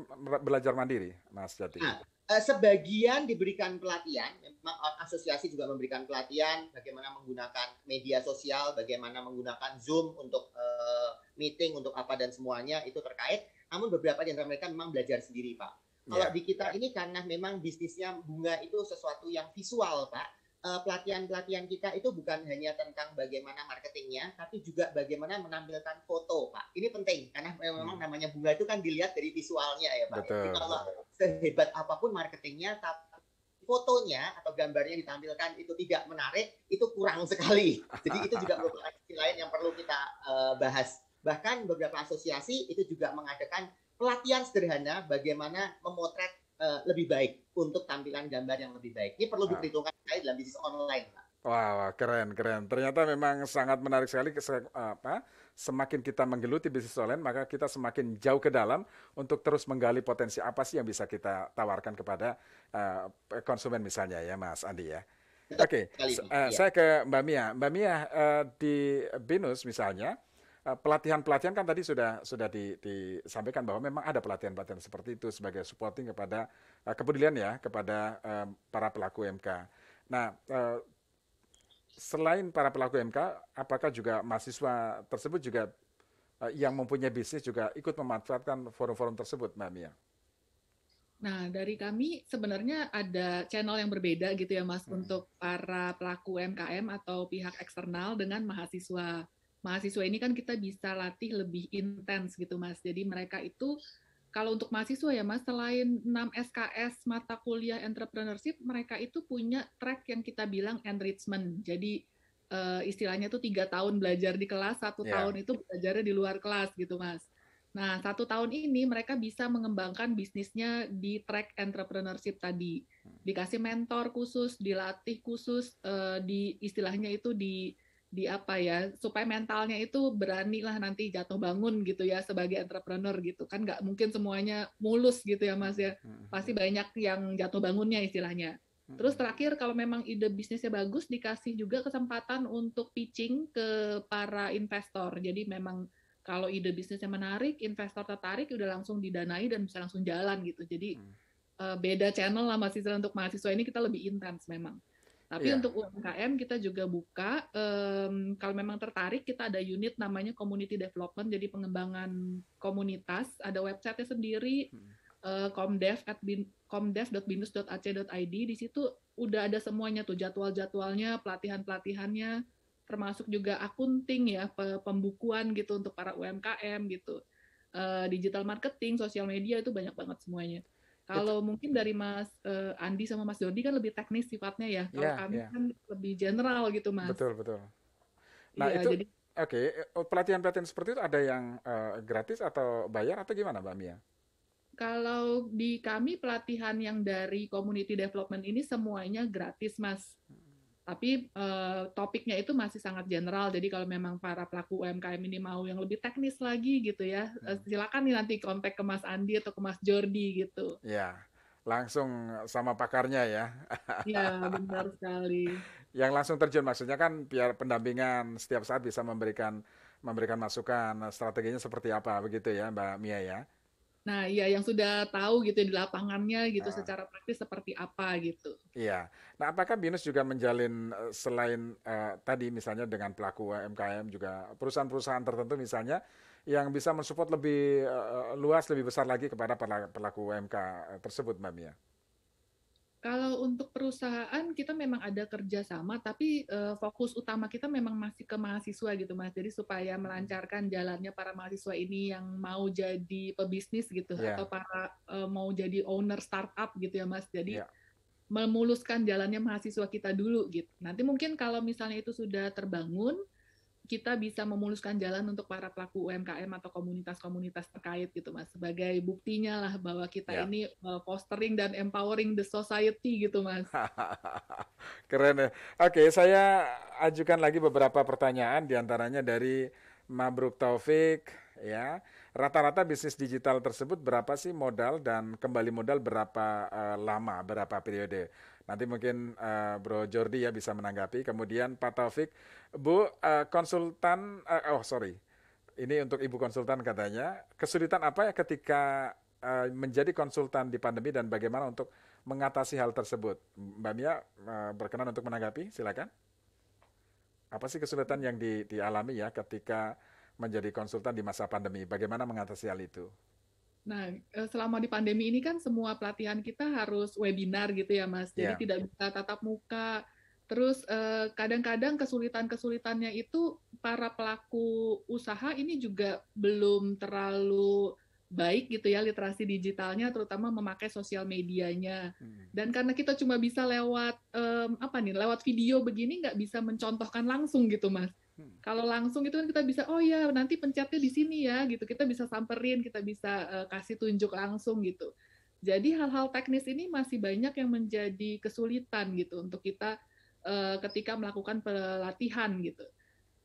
A: belajar mandiri, Mas Jati? Nah, Eh, sebagian
D: diberikan pelatihan, memang asosiasi juga memberikan pelatihan bagaimana menggunakan media sosial, bagaimana menggunakan Zoom untuk uh, meeting, untuk apa dan semuanya itu terkait. Namun beberapa di antara mereka memang belajar sendiri, Pak. Kalau yeah. di kita ini karena memang bisnisnya bunga itu sesuatu yang visual, Pak. Eh, pelatihan-pelatihan kita itu bukan hanya tentang bagaimana marketingnya, tapi juga bagaimana menampilkan foto, Pak. Ini penting karena memang hmm. namanya bunga itu kan dilihat dari visualnya ya, Pak. Betul. Jadi kalau sehebat apapun marketingnya, tapi fotonya atau gambarnya ditampilkan itu tidak menarik, itu kurang sekali. Jadi itu juga merupakan sisi lain yang perlu kita uh, bahas. Bahkan beberapa asosiasi itu juga mengadakan pelatihan sederhana bagaimana memotret Eh, lebih baik untuk tampilan gambar yang lebih baik. Ini perlu ah. diperhitungkan sekali dalam bisnis online, Pak.
A: Wah, wow, keren, keren. Ternyata memang sangat menarik sekali eh, apa? Semakin kita menggeluti bisnis online, maka kita semakin jauh ke dalam untuk terus menggali potensi apa sih yang bisa kita tawarkan kepada uh, konsumen misalnya ya, Mas Andi ya. Oke, okay. uh, iya. saya ke Mbak Mia. Mbak Mia uh, di Binus misalnya, Eh, pelatihan-pelatihan kan tadi sudah sudah di, disampaikan bahwa memang ada pelatihan-pelatihan seperti itu sebagai supporting kepada uh, kepedulian ya kepada uh, para pelaku MK. Nah, uh, selain para pelaku MK, apakah juga mahasiswa tersebut juga uh, yang mempunyai bisnis juga ikut memanfaatkan forum-forum tersebut, Mbak Mia?
B: Nah, dari kami sebenarnya ada channel yang berbeda gitu ya, Mas, hmm. untuk para pelaku UMKM atau pihak eksternal dengan mahasiswa mahasiswa ini kan kita bisa latih lebih intens gitu Mas. Jadi mereka itu kalau untuk mahasiswa ya Mas, selain 6 SKS mata kuliah entrepreneurship, mereka itu punya track yang kita bilang enrichment. Jadi uh, istilahnya tuh tiga tahun belajar di kelas, satu yeah. tahun itu belajarnya di luar kelas gitu Mas. Nah, satu tahun ini mereka bisa mengembangkan bisnisnya di track entrepreneurship tadi. Hmm. Dikasih mentor khusus, dilatih khusus, uh, di istilahnya itu di di apa ya supaya mentalnya itu berani lah nanti jatuh bangun gitu ya sebagai entrepreneur gitu kan nggak mungkin semuanya mulus gitu ya mas ya hmm. pasti banyak yang jatuh bangunnya istilahnya hmm. terus terakhir kalau memang ide bisnisnya bagus dikasih juga kesempatan untuk pitching ke para investor jadi memang kalau ide bisnisnya menarik investor tertarik udah langsung didanai dan bisa langsung jalan gitu jadi hmm. eh, beda channel lah mahasiswa untuk mahasiswa ini kita lebih intens memang tapi yeah. untuk UMKM kita juga buka. Um, kalau memang tertarik, kita ada unit namanya Community Development, jadi pengembangan komunitas. Ada websitenya sendiri, hmm. uh, comdev Di situ udah ada semuanya tuh jadwal-jadwalnya, pelatihan-pelatihannya, termasuk juga akunting ya, pembukuan gitu untuk para UMKM gitu. Uh, digital marketing, sosial media itu banyak banget semuanya. Gitu. Kalau mungkin dari Mas uh, Andi sama Mas Dodi kan lebih teknis sifatnya ya. Kalau yeah, kami yeah. kan lebih general gitu, Mas. Betul,
A: betul. Nah, ya, itu jadi Oke, okay. Eh, pelatihan-pelatihan seperti itu ada yang uh, gratis atau bayar atau gimana, Mbak Mia?
B: Kalau di kami pelatihan yang dari community development ini semuanya gratis, Mas tapi uh, topiknya itu masih sangat general. Jadi kalau memang para pelaku UMKM ini mau yang lebih teknis lagi gitu ya, eh, hmm. silakan nih nanti kontak ke Mas Andi atau ke Mas Jordi gitu.
A: Ya, langsung sama pakarnya ya. Ya,
B: benar sekali.
A: (laughs) yang langsung terjun maksudnya kan biar pendampingan setiap saat bisa memberikan memberikan masukan strateginya seperti apa begitu ya Mbak Mia ya.
B: Nah, ya yang sudah tahu gitu ya di lapangannya gitu nah. secara praktis seperti apa gitu.
A: Iya. Nah, apakah Binus juga menjalin eh, selain uh, tadi misalnya dengan pelaku UMKM juga perusahaan-perusahaan tertentu misalnya yang bisa mensupport lebih uh, luas lebih besar lagi kepada pelaku UMK tersebut, Mbak Mia?
B: Kalau untuk perusahaan kita memang ada kerjasama, tapi uh, fokus utama kita memang masih ke mahasiswa gitu mas. Jadi supaya hmm. melancarkan jalannya para mahasiswa ini yang mau jadi pebisnis gitu yeah. atau para uh, mau jadi owner startup gitu ya mas. Jadi yeah. memuluskan jalannya mahasiswa kita dulu gitu. Nanti mungkin kalau misalnya itu sudah terbangun, kita bisa memuluskan jalan untuk para pelaku UMKM atau komunitas-komunitas terkait gitu mas sebagai buktinya lah bahwa kita ya. ini eh, fostering dan empowering the society gitu mas (laughs)
A: keren ya oke saya ajukan lagi beberapa pertanyaan diantaranya dari Mabruk Taufik ya rata-rata bisnis digital tersebut berapa sih modal dan kembali modal berapa uh, lama berapa periode Nanti mungkin uh, Bro Jordi ya bisa menanggapi. Kemudian Pak Taufik, Bu uh, konsultan, uh, oh sorry, ini untuk Ibu konsultan katanya. Kesulitan apa ya ketika uh, menjadi konsultan di pandemi dan bagaimana untuk mengatasi hal tersebut? Mbak Mia uh, berkenan untuk menanggapi, silakan. Apa sih kesulitan yang di, dialami ya ketika menjadi konsultan di masa pandemi? Bagaimana mengatasi hal itu? Nah,
B: eh, selama di pandemi ini kan semua pelatihan kita harus webinar gitu ya, Mas. Jadi yeah. tidak bisa tatap muka. Terus eh, kadang-kadang kesulitan-kesulitannya itu para pelaku usaha ini juga belum terlalu baik gitu ya literasi digitalnya terutama memakai sosial medianya hmm. dan karena kita cuma bisa lewat um, apa nih lewat video begini nggak bisa mencontohkan langsung gitu mas kalau langsung itu kan kita bisa, oh ya nanti pencetnya di sini ya, gitu. Kita bisa samperin, kita bisa uh, kasih tunjuk langsung gitu. Jadi hal-hal teknis ini masih banyak yang menjadi kesulitan gitu untuk kita uh, ketika melakukan pelatihan gitu.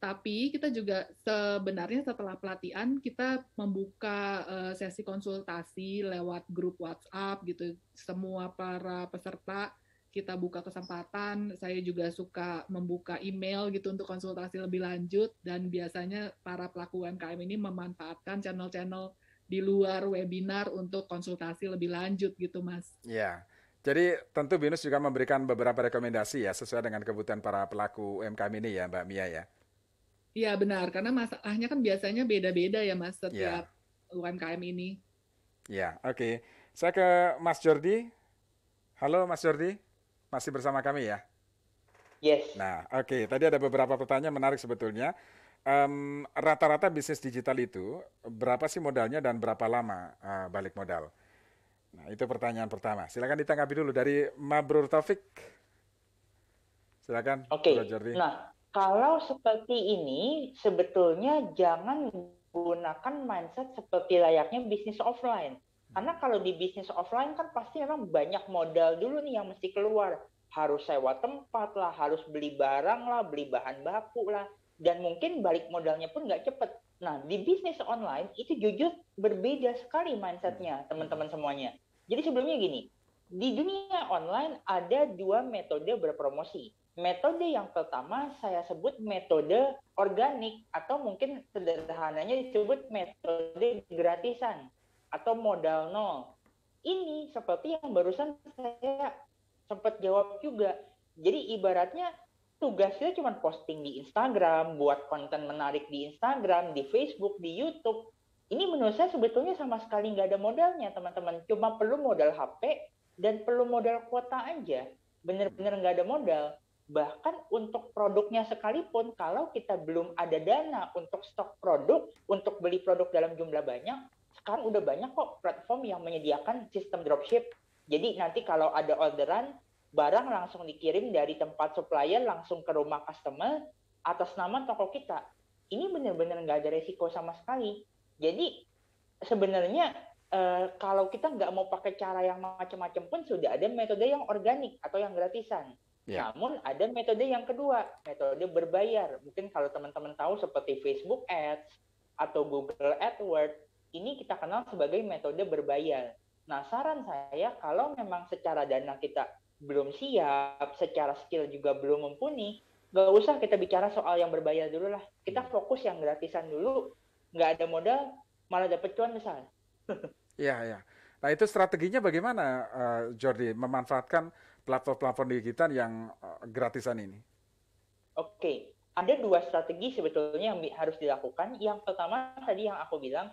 B: Tapi kita juga sebenarnya setelah pelatihan kita membuka uh, sesi konsultasi lewat grup WhatsApp gitu. Semua para peserta kita buka kesempatan. Saya juga suka membuka email gitu untuk konsultasi lebih lanjut dan biasanya para pelaku UMKM ini memanfaatkan channel-channel di luar webinar untuk konsultasi lebih lanjut gitu, Mas.
A: Iya, Jadi tentu Binus juga memberikan beberapa rekomendasi ya sesuai dengan kebutuhan para pelaku UMKM ini ya, Mbak Mia ya.
B: Iya benar, karena masalahnya kan biasanya beda-beda ya Mas setiap ya. UMKM ini.
A: Iya, oke. Okay. Saya ke Mas Jordi. Halo Mas Jordi. Masih bersama kami ya? Yes. Nah, oke. Okay. Tadi ada beberapa pertanyaan menarik sebetulnya. rata rata-rata bisnis digital itu berapa sih modalnya dan berapa lama uh, balik modal? Nah, itu pertanyaan pertama. Silakan ditanggapi dulu dari Mabrur Taufik. Silakan. Oke. Okay. Nah,
C: kalau seperti ini sebetulnya jangan gunakan mindset seperti layaknya bisnis offline. Karena kalau di bisnis offline kan pasti memang banyak modal dulu nih yang mesti keluar. Harus sewa tempat lah, harus beli barang lah, beli bahan baku lah. Dan mungkin balik modalnya pun nggak cepet. Nah, di bisnis online itu jujur berbeda sekali mindsetnya teman-teman semuanya. Jadi sebelumnya gini, di dunia online ada dua metode berpromosi. Metode yang pertama saya sebut metode organik atau mungkin sederhananya disebut metode gratisan atau modal nol. Ini seperti yang barusan saya sempat jawab juga. Jadi ibaratnya tugasnya cuma posting di Instagram, buat konten menarik di Instagram, di Facebook, di YouTube. Ini menurut saya sebetulnya sama sekali nggak ada modalnya, teman-teman. Cuma perlu modal HP dan perlu modal kuota aja. benar-benar nggak ada modal. Bahkan untuk produknya sekalipun, kalau kita belum ada dana untuk stok produk, untuk beli produk dalam jumlah banyak, sekarang udah banyak kok platform yang menyediakan sistem dropship. Jadi nanti kalau ada orderan, barang langsung dikirim dari tempat supplier langsung ke rumah customer atas nama toko kita. Ini benar-benar nggak ada resiko sama sekali. Jadi sebenarnya Uh, kalau kita nggak mau pakai cara yang macam-macam pun sudah ada metode yang organik atau yang gratisan. Yeah. Namun ada metode yang kedua, metode berbayar. Mungkin kalau teman-teman tahu seperti Facebook Ads atau Google AdWords ini kita kenal sebagai metode berbayar. Nah, saran saya kalau memang secara dana kita belum siap, secara skill juga belum mumpuni, nggak usah kita bicara soal yang berbayar dulu lah. Kita hmm. fokus yang gratisan dulu, nggak ada modal, malah dapat cuan besar.
A: (laughs) Iya, iya. Nah, itu strateginya bagaimana, eh, Jordi, memanfaatkan platform-platform digital yang eh, gratisan ini?
C: Oke, ada dua strategi sebetulnya yang harus dilakukan. Yang pertama tadi yang aku bilang,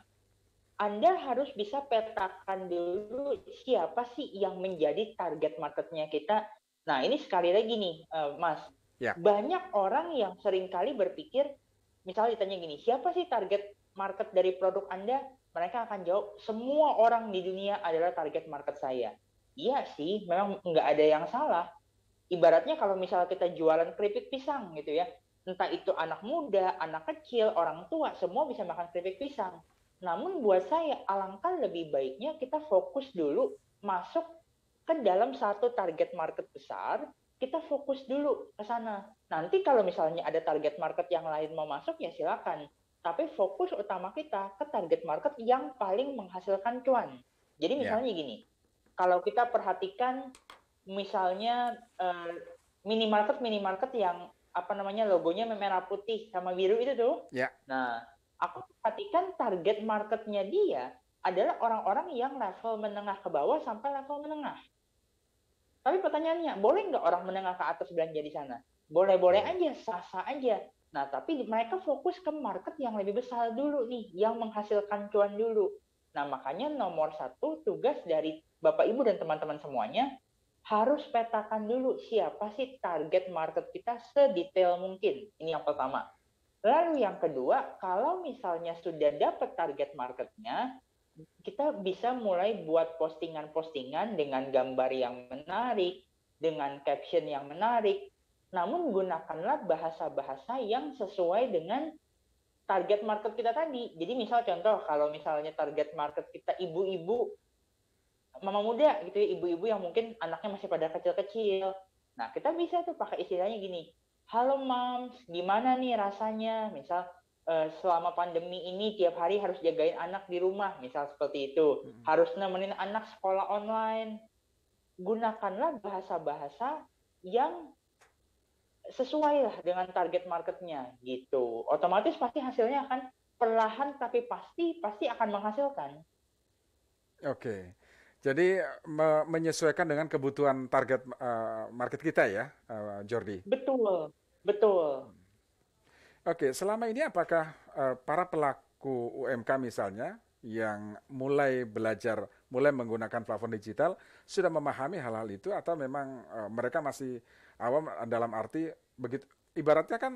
C: anda harus bisa petakan dulu siapa sih yang menjadi target marketnya kita. Nah ini sekali lagi nih, uh, Mas. Ya. Banyak orang yang seringkali berpikir, misalnya ditanya gini, siapa sih target market dari produk Anda? Mereka akan jawab, semua orang di dunia adalah target market saya. Iya sih, memang nggak ada yang salah. Ibaratnya kalau misalnya kita jualan keripik pisang gitu ya, entah itu anak muda, anak kecil, orang tua, semua bisa makan keripik pisang namun buat saya alangkah lebih baiknya kita fokus dulu masuk ke dalam satu target market besar, kita fokus dulu ke sana. Nanti kalau misalnya ada target market yang lain mau masuk ya silakan. Tapi fokus utama kita ke target market yang paling menghasilkan cuan. Jadi ya. misalnya yeah. gini, kalau kita perhatikan misalnya eh, minimarket minimarket yang apa namanya logonya merah putih sama biru itu tuh. Yeah. Nah, aku perhatikan target marketnya dia adalah orang-orang yang level menengah ke bawah sampai level menengah. Tapi pertanyaannya, boleh nggak orang menengah ke atas belanja di sana? Boleh-boleh hmm. aja, sah-sah aja. Nah, tapi mereka fokus ke market yang lebih besar dulu nih, yang menghasilkan cuan dulu. Nah, makanya nomor satu tugas dari Bapak, Ibu, dan teman-teman semuanya harus petakan dulu siapa sih target market kita sedetail mungkin. Ini yang pertama. Lalu yang kedua, kalau misalnya sudah dapat target marketnya, kita bisa mulai buat postingan-postingan dengan gambar yang menarik, dengan caption yang menarik. Namun gunakanlah bahasa-bahasa yang sesuai dengan target market kita tadi. Jadi misal contoh kalau misalnya target market kita ibu-ibu mama muda gitu ya, ibu-ibu yang mungkin anaknya masih pada kecil-kecil. Nah, kita bisa tuh pakai istilahnya gini halo mam, gimana nih rasanya? Misal uh, selama pandemi ini tiap hari harus jagain anak di rumah, misal seperti itu. Hmm. Harus nemenin anak sekolah online. Gunakanlah bahasa-bahasa yang sesuai lah dengan target marketnya gitu. Otomatis pasti hasilnya akan perlahan tapi pasti pasti akan menghasilkan.
A: Oke. Jadi me menyesuaikan dengan kebutuhan target uh, market kita ya, uh, Jordi.
C: Betul.
A: Betul. Oke, selama ini apakah uh, para pelaku UMK misalnya yang mulai belajar, mulai menggunakan platform digital sudah memahami hal-hal itu atau memang uh, mereka masih awam dalam arti begitu ibaratnya kan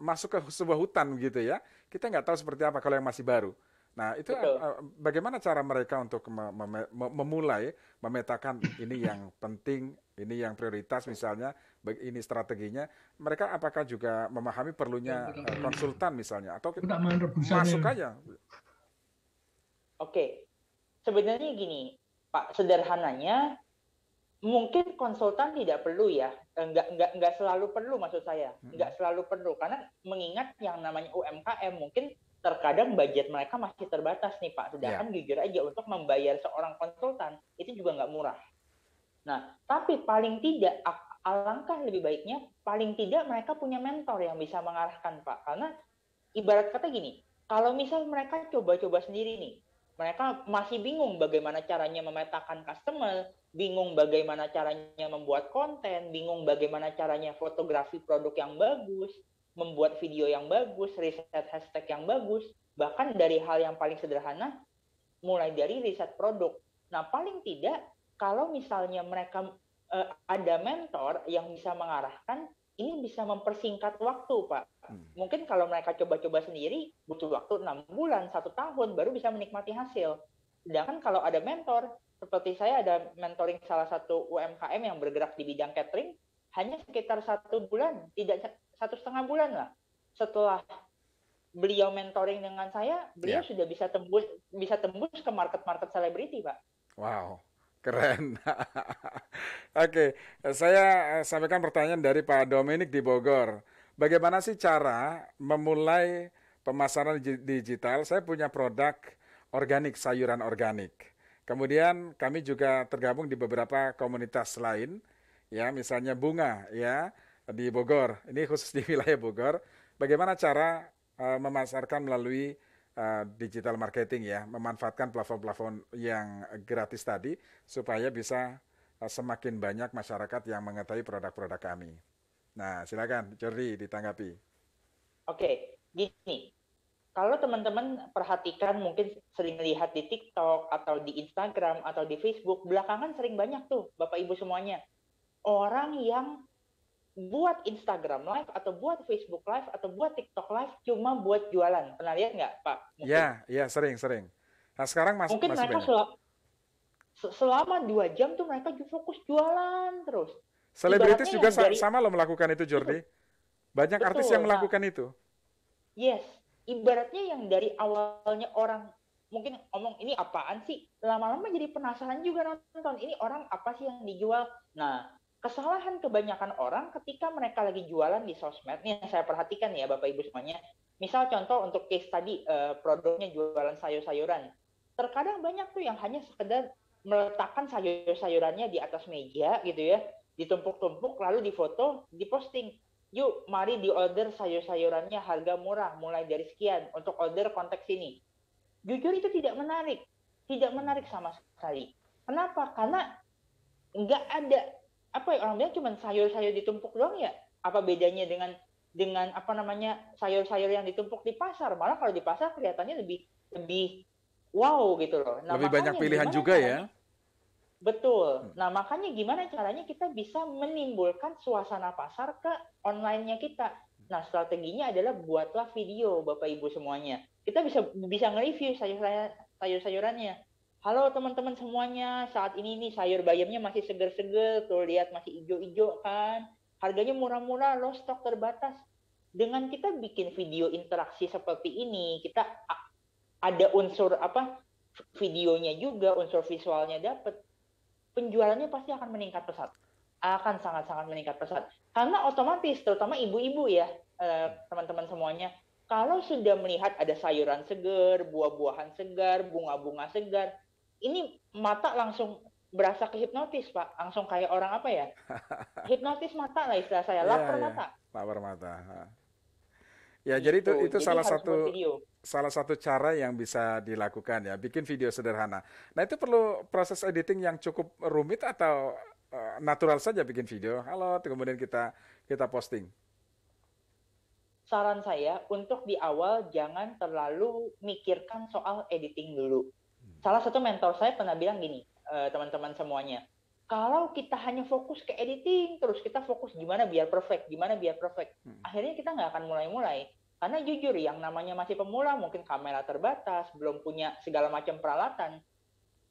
A: masuk ke sebuah hutan gitu ya. Kita nggak tahu seperti apa kalau yang masih baru. Nah, itu Uh, bagaimana cara mereka untuk mem mem memulai memetakan ini yang penting, ini yang prioritas misalnya ini strateginya mereka apakah juga memahami perlunya eh, konsultan misalnya atau kita masuk aja
C: oke sebenarnya gini pak sederhananya mungkin konsultan tidak perlu ya nggak nggak nggak selalu perlu maksud saya hmm. nggak selalu perlu karena mengingat yang namanya UMKM mungkin terkadang budget mereka masih terbatas nih Pak. Sedangkan yeah. jujur aja untuk membayar seorang konsultan itu juga nggak murah. Nah, tapi paling tidak alangkah lebih baiknya paling tidak mereka punya mentor yang bisa mengarahkan Pak. Karena ibarat kata gini, kalau misal mereka coba-coba sendiri nih, mereka masih bingung bagaimana caranya memetakan customer, bingung bagaimana caranya membuat konten, bingung bagaimana caranya fotografi produk yang bagus, membuat video yang bagus, riset hashtag yang bagus, bahkan dari hal yang paling sederhana, mulai dari riset produk. Nah, paling tidak kalau misalnya mereka uh, ada mentor yang bisa mengarahkan, ini bisa mempersingkat waktu, Pak. Hmm. Mungkin kalau mereka coba-coba sendiri, butuh waktu enam bulan, satu tahun, baru bisa menikmati hasil. Sedangkan kalau ada mentor, seperti saya ada mentoring salah satu UMKM yang bergerak di bidang catering, hanya sekitar satu bulan, tidak satu setengah bulan lah. Setelah beliau mentoring dengan saya, beliau yeah. sudah bisa tembus bisa tembus ke market-market selebriti, Pak.
A: Wow. Keren. (laughs) Oke, saya eh, sampaikan pertanyaan dari Pak Dominik di Bogor. Bagaimana sih cara memulai pemasaran digital? Saya punya produk organik, sayuran organik. Kemudian kami juga tergabung di beberapa komunitas lain, ya misalnya bunga, ya di Bogor. Ini khusus di (laughs) wilayah Bogor. Bagaimana cara uh, memasarkan melalui uh, digital marketing ya, memanfaatkan platform-platform yang gratis tadi supaya bisa uh, semakin banyak masyarakat yang mengetahui produk-produk kami. Nah, silakan Jordi ditanggapi.
C: Oke, gini. Kalau teman-teman perhatikan mungkin sering lihat di TikTok atau di Instagram atau di Facebook, belakangan sering banyak tuh Bapak Ibu semuanya. Orang yang buat Instagram Live atau buat Facebook Live atau buat TikTok Live cuma buat jualan. Pernah lihat nggak, Pak?
A: Iya, ya sering, sering. Nah sekarang masih mungkin masih mereka banyak.
C: selama, dua jam tuh mereka fokus jualan terus. Selebritis juga dari, sama
A: lo melakukan itu, Jordi. Banyak betul, artis yang melakukan nah, itu.
C: Yes, ibaratnya yang dari awalnya orang mungkin ngomong ini apaan sih lama-lama jadi penasaran juga nonton ini orang apa sih yang dijual nah kesalahan kebanyakan orang ketika mereka lagi jualan di sosmed nih saya perhatikan ya bapak ibu semuanya misal contoh untuk case tadi uh, produknya jualan sayur-sayuran terkadang banyak tuh yang hanya sekedar meletakkan sayur-sayurannya di atas meja gitu ya ditumpuk-tumpuk lalu difoto diposting yuk mari di order sayur-sayurannya harga murah mulai dari sekian untuk order konteks ini jujur itu tidak menarik tidak menarik sama sekali kenapa karena nggak ada apa ya, orang bilang cuma sayur-sayur ditumpuk doang ya apa bedanya dengan dengan apa namanya sayur-sayur yang ditumpuk di pasar malah kalau di pasar kelihatannya lebih lebih wow gitu loh
A: nah, lebih banyak pilihan juga ya? caranya, ya
C: betul hmm. nah makanya gimana caranya kita bisa menimbulkan suasana pasar ke onlinenya kita nah strateginya adalah buatlah video bapak ibu semuanya kita bisa bisa nge-review sayur-sayurannya Halo teman-teman semuanya, saat ini nih sayur bayamnya masih seger-seger, tuh lihat masih ijo-ijo kan. Harganya murah-murah lo stok terbatas. Dengan kita bikin video interaksi seperti ini, kita ada unsur apa videonya juga, unsur visualnya dapat. Penjualannya pasti akan meningkat pesat. Akan sangat-sangat meningkat pesat. Karena otomatis, terutama ibu-ibu ya, eh, teman-teman semuanya, kalau sudah melihat ada sayuran segar, buah-buahan segar,
A: bunga-bunga
C: segar, ini mata langsung berasa kehipnotis, pak langsung kayak orang apa ya (laughs) hipnotis mata lah istilah saya iya, lapar yeah, mata
A: lapar mata ya gitu. jadi itu gitu. itu jadi salah satu salah satu cara yang bisa dilakukan ya bikin video sederhana nah itu perlu proses editing yang cukup rumit atau eh, natural saja bikin video halo kemudian kita kita posting
C: saran saya untuk di awal jangan terlalu mikirkan soal editing dulu salah satu mentor saya pernah bilang gini, eh, teman-teman uh, semuanya, kalau kita hanya fokus ke editing terus kita fokus gimana biar perfect, gimana biar perfect, hmm. akhirnya kita nggak akan mulai-mulai. Karena jujur yang namanya masih pemula mungkin kamera terbatas, belum punya segala macam peralatan.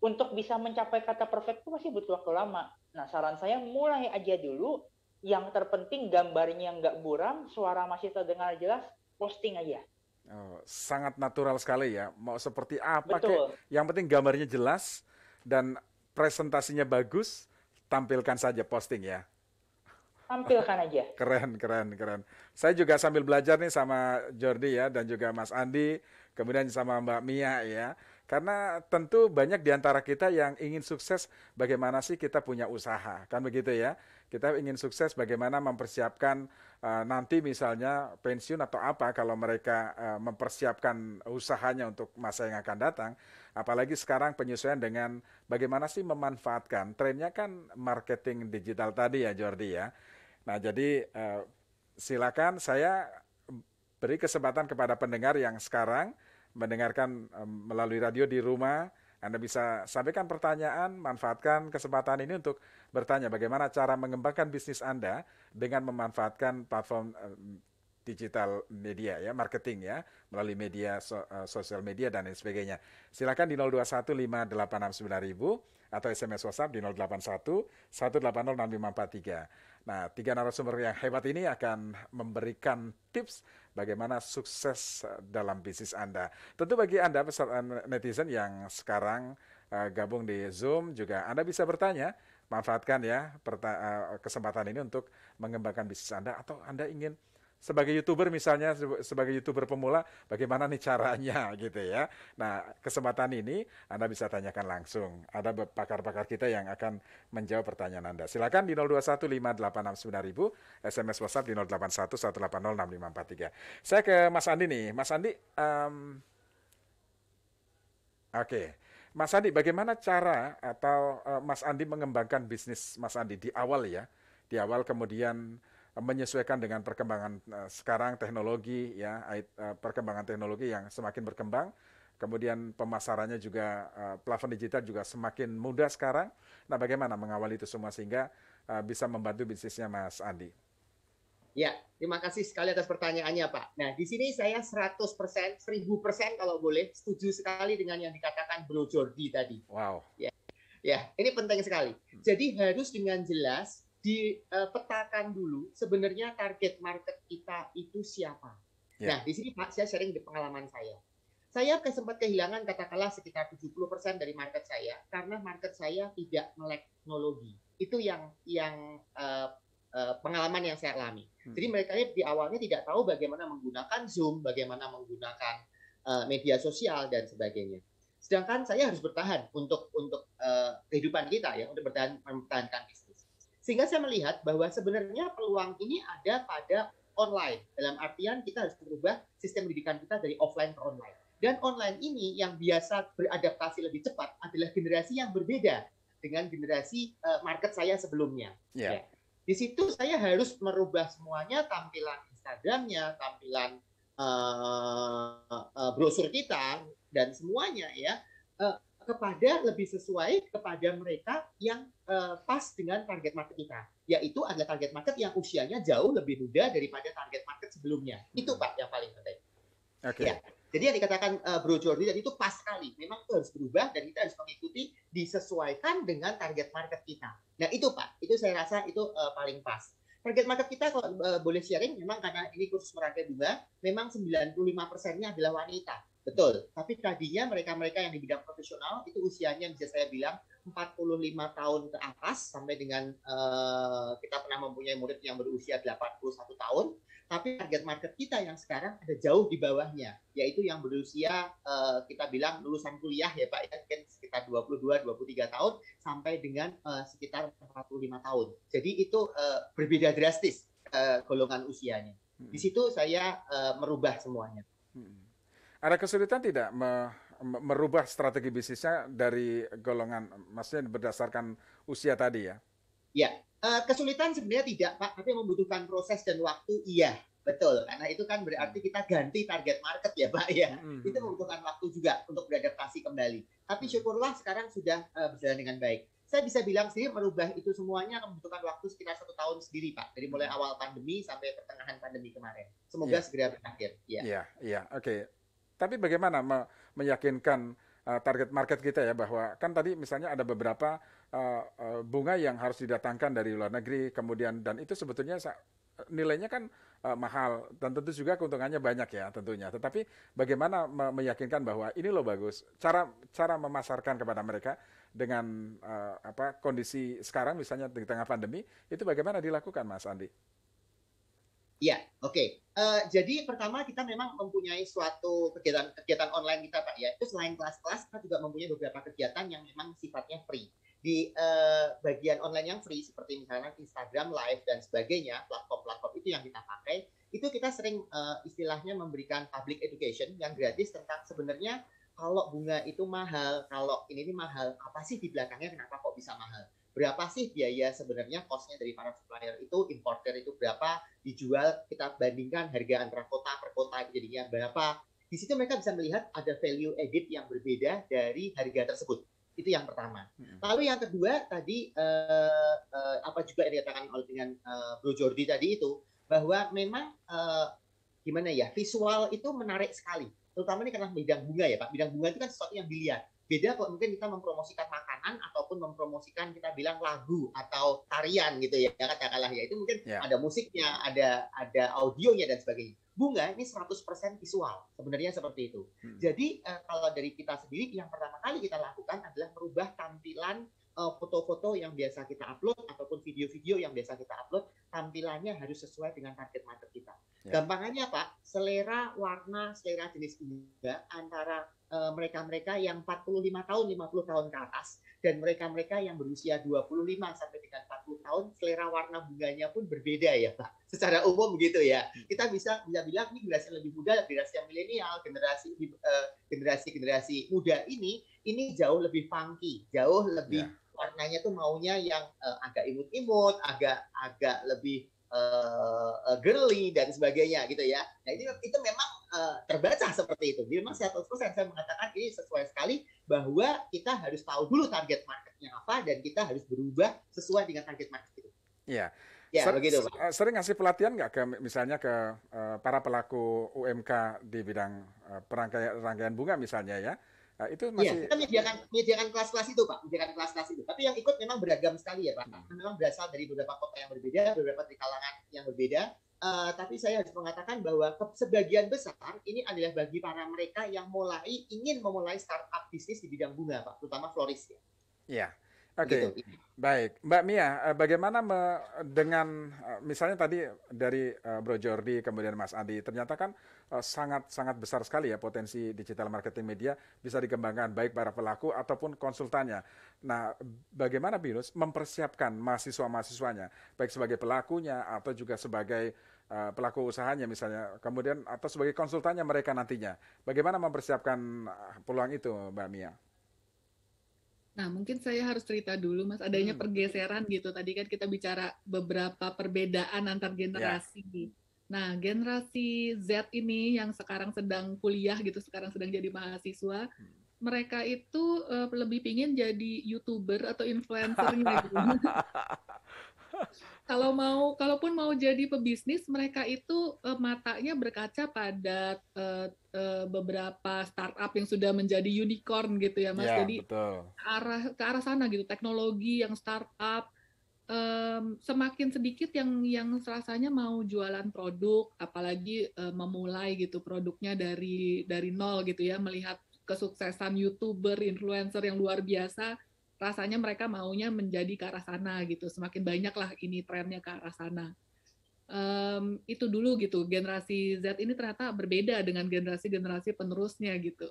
C: Untuk bisa mencapai kata perfect itu masih butuh waktu lama. Nah saran saya mulai aja dulu. Yang terpenting gambarnya nggak buram, suara masih terdengar jelas, posting aja.
A: Oh, sangat natural sekali ya. Mau seperti apa Betul. Kek, yang penting gambarnya jelas dan presentasinya bagus, tampilkan saja posting ya.
C: Tampilkan aja. (laughs)
A: Keren, keren, keren. Saya juga sambil belajar nih sama Jordi ya dan juga Mas Andi, kemudian sama Mbak Mia ya. Karena tentu banyak di antara kita yang ingin sukses, bagaimana sih kita punya usaha, kan begitu ya? kita ingin sukses bagaimana mempersiapkan uh, nanti misalnya pensiun atau apa kalau mereka uh, mempersiapkan usahanya untuk masa yang akan datang apalagi sekarang penyesuaian dengan bagaimana sih memanfaatkan trennya kan marketing digital tadi ya Jordi ya nah jadi uh, silakan saya beri kesempatan kepada pendengar yang sekarang mendengarkan um, melalui radio di rumah anda bisa sampaikan pertanyaan, manfaatkan kesempatan ini untuk bertanya bagaimana cara mengembangkan bisnis Anda dengan memanfaatkan platform eh, digital media ya, marketing ya, melalui media eh, sosial media dan lain sebagainya. Silakan di 0215869000 atau SMS WhatsApp di 081 1806543. Nah, tiga narasumber yang hebat ini akan memberikan tips bagaimana sukses eh, dalam bisnis Anda. Tentu bagi Anda peserta eh, netizen yang sekarang eh, gabung di Zoom juga Anda bisa bertanya manfaatkan ya kesempatan ini untuk mengembangkan bisnis Anda atau Anda ingin sebagai youtuber misalnya sebagai youtuber pemula bagaimana nih caranya (laughs) gitu ya nah kesempatan ini anda bisa tanyakan langsung ada pakar-pakar kita yang akan menjawab pertanyaan anda silakan di 0215869000 sms whatsapp di 0811806543 saya ke mas andi nih mas andi um, oke okay. Mas Andi, bagaimana cara atau uh, Mas Andi mengembangkan bisnis Mas Andi di awal ya, di awal kemudian menyesuaikan dengan perkembangan uh, sekarang teknologi ya uh, perkembangan teknologi yang semakin berkembang kemudian pemasarannya juga uh, platform digital juga semakin mudah sekarang nah bagaimana mengawali itu semua sehingga uh, bisa membantu bisnisnya Mas Andi
D: Ya, terima kasih sekali atas pertanyaannya, Pak. Nah, di sini saya 100%, persen kalau boleh, setuju sekali dengan yang dikatakan Bro Jordi tadi. Wow. Ya, ya ini penting sekali. Hmm. Jadi harus dengan jelas dipetakan dulu sebenarnya target market kita itu siapa. Yeah. Nah, di sini Pak, saya sharing di pengalaman saya. Saya kesempat kehilangan katakanlah sekitar 70% dari market saya karena market saya tidak melek teknologi. Itu yang yang uh, uh, pengalaman yang saya alami. Hmm. Jadi mereka di awalnya tidak tahu bagaimana menggunakan Zoom, bagaimana menggunakan uh, media sosial dan sebagainya. Sedangkan saya harus bertahan untuk untuk uh, kehidupan kita ya, untuk bertahan mempertahankan bisnis. Sehingga saya melihat bahwa sebenarnya peluang ini ada pada online. Dalam artian kita harus merubah sistem pendidikan kita dari offline ke online. Dan online ini yang biasa beradaptasi lebih cepat adalah generasi yang berbeda dengan generasi eh, market saya sebelumnya. Yeah. Ya. Di situ saya harus merubah semuanya tampilan Instagramnya, tampilan uh, uh, brosur kita dan semuanya ya. Uh, kepada lebih sesuai kepada mereka yang uh, pas dengan target market kita yaitu adalah target market yang usianya jauh lebih muda daripada target market sebelumnya hmm. itu pak yang paling penting okay. ya jadi yang dikatakan uh, Bro Jordi tadi itu pas sekali memang harus berubah dan kita harus mengikuti disesuaikan dengan target market kita nah itu pak itu saya rasa itu uh, paling pas target market kita kalau uh, boleh sharing memang karena ini kursus merangkai juga memang 95 persennya adalah wanita Betul. Tapi tadinya mereka-mereka yang di bidang profesional itu usianya bisa saya bilang 45 tahun ke atas sampai dengan uh, kita pernah mempunyai murid yang berusia 81 tahun. Tapi target market kita yang sekarang ada jauh di bawahnya, yaitu yang berusia uh, kita bilang lulusan kuliah ya Pak, ya, mungkin sekitar 22-23 tahun sampai dengan uh, sekitar 45 tahun. Jadi itu uh, berbeda drastis uh, golongan usianya. Di hmm. situ saya
A: uh, merubah semuanya. Hmm. Ada kesulitan tidak me, merubah strategi bisnisnya dari golongan, maksudnya berdasarkan usia tadi ya? Ya,
D: kesulitan sebenarnya tidak Pak, tapi membutuhkan proses dan waktu iya. Betul, karena itu kan berarti hmm. kita ganti target market ya Pak ya. -hmm. Itu hmm. membutuhkan waktu juga untuk beradaptasi kembali. Tapi hmm. syukurlah sekarang sudah eh, berjalan dengan baik. Saya bisa bilang sih merubah itu semuanya membutuhkan waktu sekitar satu tahun sendiri Pak. Dari mulai awal pandemi sampai pertengahan pandemi kemarin. Semoga yeah. segera berakhir. Iya, yeah. iya, yeah,
A: yeah. oke. Okay. Tapi bagaimana me meyakinkan uh, target market kita ya bahwa kan tadi misalnya ada beberapa uh, uh, bunga yang harus didatangkan dari luar negeri kemudian dan itu sebetulnya nilainya kan uh, mahal dan tentu juga keuntungannya banyak ya tentunya. Tetapi bagaimana me meyakinkan bahwa ini loh bagus. Cara cara memasarkan kepada mereka dengan uh, apa kondisi sekarang misalnya di tengah pandemi itu bagaimana dilakukan Mas Andi? Ya, oke. Okay. Uh,
D: eh, jadi pertama kita memang mempunyai suatu kegiatan-kegiatan online kita Pak ya. Itu selain kelas-kelas kita juga mempunyai beberapa kegiatan yang memang sifatnya free. Di uh, bagian online yang free seperti misalnya Instagram Live dan sebagainya, platform-platform itu yang kita pakai, itu kita sering uh, istilahnya memberikan public education yang gratis tentang sebenarnya kalau bunga itu mahal, kalau ini ini mahal, apa sih di belakangnya kenapa kok bisa mahal? berapa sih biaya sebenarnya costnya dari para supplier itu importer itu berapa dijual kita bandingkan harga antara kota per kota jadinya berapa di situ mereka bisa melihat ada value edit yang berbeda dari harga tersebut itu yang pertama hmm. lalu yang kedua tadi eh, eh, apa juga yang dikatakan oleh dengan eh, Bro Jordi tadi itu bahwa memang eh, gimana ya visual itu menarik sekali terutama ini karena bidang bunga ya pak bidang bunga itu kan sesuatu yang dilihat beda kok mungkin kita mempromosikan makanan ataupun mempromosikan kita bilang lagu atau tarian gitu ya katakanlah ya itu mungkin yeah. ada musiknya ada ada audionya dan sebagainya bunga ini 100% visual sebenarnya seperti itu hmm. jadi uh, kalau dari kita sendiri yang pertama kali kita lakukan adalah merubah tampilan foto eh, foto-foto yang biasa kita upload ataupun video-video yang biasa kita upload tampilannya harus sesuai dengan target market kita yeah. gampangannya pak selera warna selera jenis bunga antara Eh, mereka-mereka yang 45 tahun, 50 tahun ke atas dan mereka-mereka yang berusia 25 sampai dengan 40 tahun selera warna bunganya pun berbeda ya Pak. Secara umum begitu ya. Kita bisa bisa bilang ini generasi yang lebih muda, generasi yang milenial, generasi uh, generasi-generasi muda ini ini jauh lebih funky, jauh lebih ya. warnanya tuh maunya yang uh, agak imut-imut, agak agak lebih uh, girly dan sebagainya gitu ya. Nah, ini itu memang uh, terbaca seperti itu. Jadi memang 100% saya mengatakan ini sesuai sekali bahwa kita harus tahu dulu target marketnya apa dan kita harus berubah sesuai dengan target market itu.
A: Iya. Ya, Ser begitu, Sering ngasih pelatihan nggak ke misalnya ke uh, para pelaku UMK di bidang uh, eh, perangkaian rangkaian bunga misalnya ya? Nah, itu iya, masih... Iya, kita
D: menyediakan, menyediakan kelas-kelas itu, Pak. Menyediakan kelas-kelas itu. Tapi yang ikut memang beragam sekali ya, Pak. Hmm. Memang berasal dari beberapa kota yang berbeda, beberapa di kalangan yang berbeda uh, tapi saya harus mengatakan bahwa sebagian besar ini adalah bagi para mereka yang mulai ingin memulai startup bisnis di bidang bunga, Pak, terutama floris ya.
A: Iya. Oke, okay. gitu. baik, Mbak Mia, eh, bagaimana me, dengan eh, misalnya tadi dari Bro Jordi kemudian Mas Adi, ternyata kan sangat sangat besar sekali ya potensi digital marketing media bisa dikembangkan baik para pelaku ataupun konsultannya. Nah, bagaimana Binus mempersiapkan mahasiswa mahasiswanya baik sebagai pelakunya atau juga sebagai Eh, pelaku usahanya misalnya, kemudian atau sebagai konsultannya mereka nantinya. Bagaimana mempersiapkan eh, peluang itu, Mbak Mia?
B: Nah, mungkin saya harus cerita dulu, Mas. Adanya hmm. pergeseran gitu. Tadi kan kita bicara beberapa perbedaan antar generasi. Ya. Nah, generasi Z ini yang sekarang sedang kuliah gitu, sekarang sedang jadi mahasiswa, hmm mereka itu uh, lebih pingin jadi youtuber atau influencer gitu. (laughs) kalau mau kalaupun mau jadi pebisnis mereka itu uh, matanya berkaca pada uh, uh, beberapa startup yang sudah menjadi unicorn gitu ya mas ya, jadi betul. Ke arah ke arah sana gitu teknologi yang startup um, semakin sedikit yang yang rasanya mau jualan produk apalagi uh, memulai gitu produknya dari dari nol gitu ya melihat kesuksesan youtuber influencer yang luar biasa rasanya mereka maunya menjadi ke arah sana gitu. Semakin banyak lah ini trennya ke arah sana. Um, itu dulu gitu generasi Z ini ternyata berbeda dengan generasi-generasi penerusnya gitu.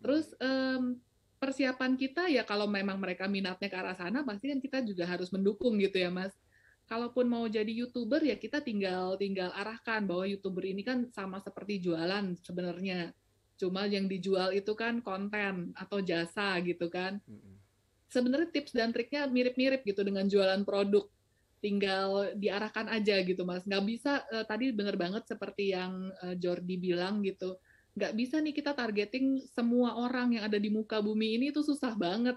B: Terus um, persiapan kita ya kalau memang mereka minatnya ke arah sana pasti kan kita juga harus mendukung gitu ya mas. Kalaupun mau jadi youtuber ya kita tinggal tinggal arahkan bahwa youtuber ini kan sama seperti jualan sebenarnya cuma yang dijual itu kan konten atau jasa gitu kan sebenarnya tips dan triknya mirip-mirip gitu dengan jualan produk tinggal diarahkan aja gitu mas nggak bisa uh, tadi bener banget seperti yang uh, Jordi bilang gitu nggak bisa nih kita targeting semua orang yang ada di muka bumi ini itu susah banget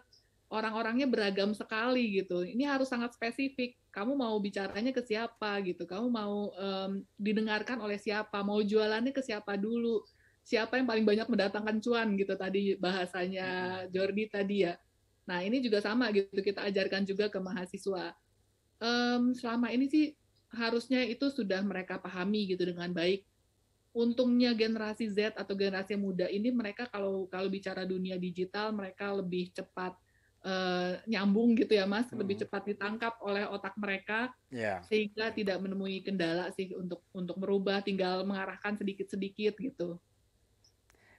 B: orang-orangnya beragam sekali gitu ini harus sangat spesifik kamu mau bicaranya ke siapa gitu kamu mau um, didengarkan oleh siapa mau jualannya ke siapa dulu siapa yang paling banyak mendatangkan cuan gitu tadi bahasanya Jordi tadi ya Nah ini juga sama gitu kita ajarkan juga ke mahasiswa. Um, selama ini sih harusnya itu sudah mereka pahami gitu dengan baik. Untungnya generasi Z atau generasi muda ini mereka kalau kalau bicara dunia digital mereka lebih cepat uh, nyambung gitu ya mas, hmm. lebih cepat ditangkap oleh otak mereka yeah. sehingga tidak menemui kendala sih untuk untuk merubah, tinggal mengarahkan sedikit-sedikit gitu.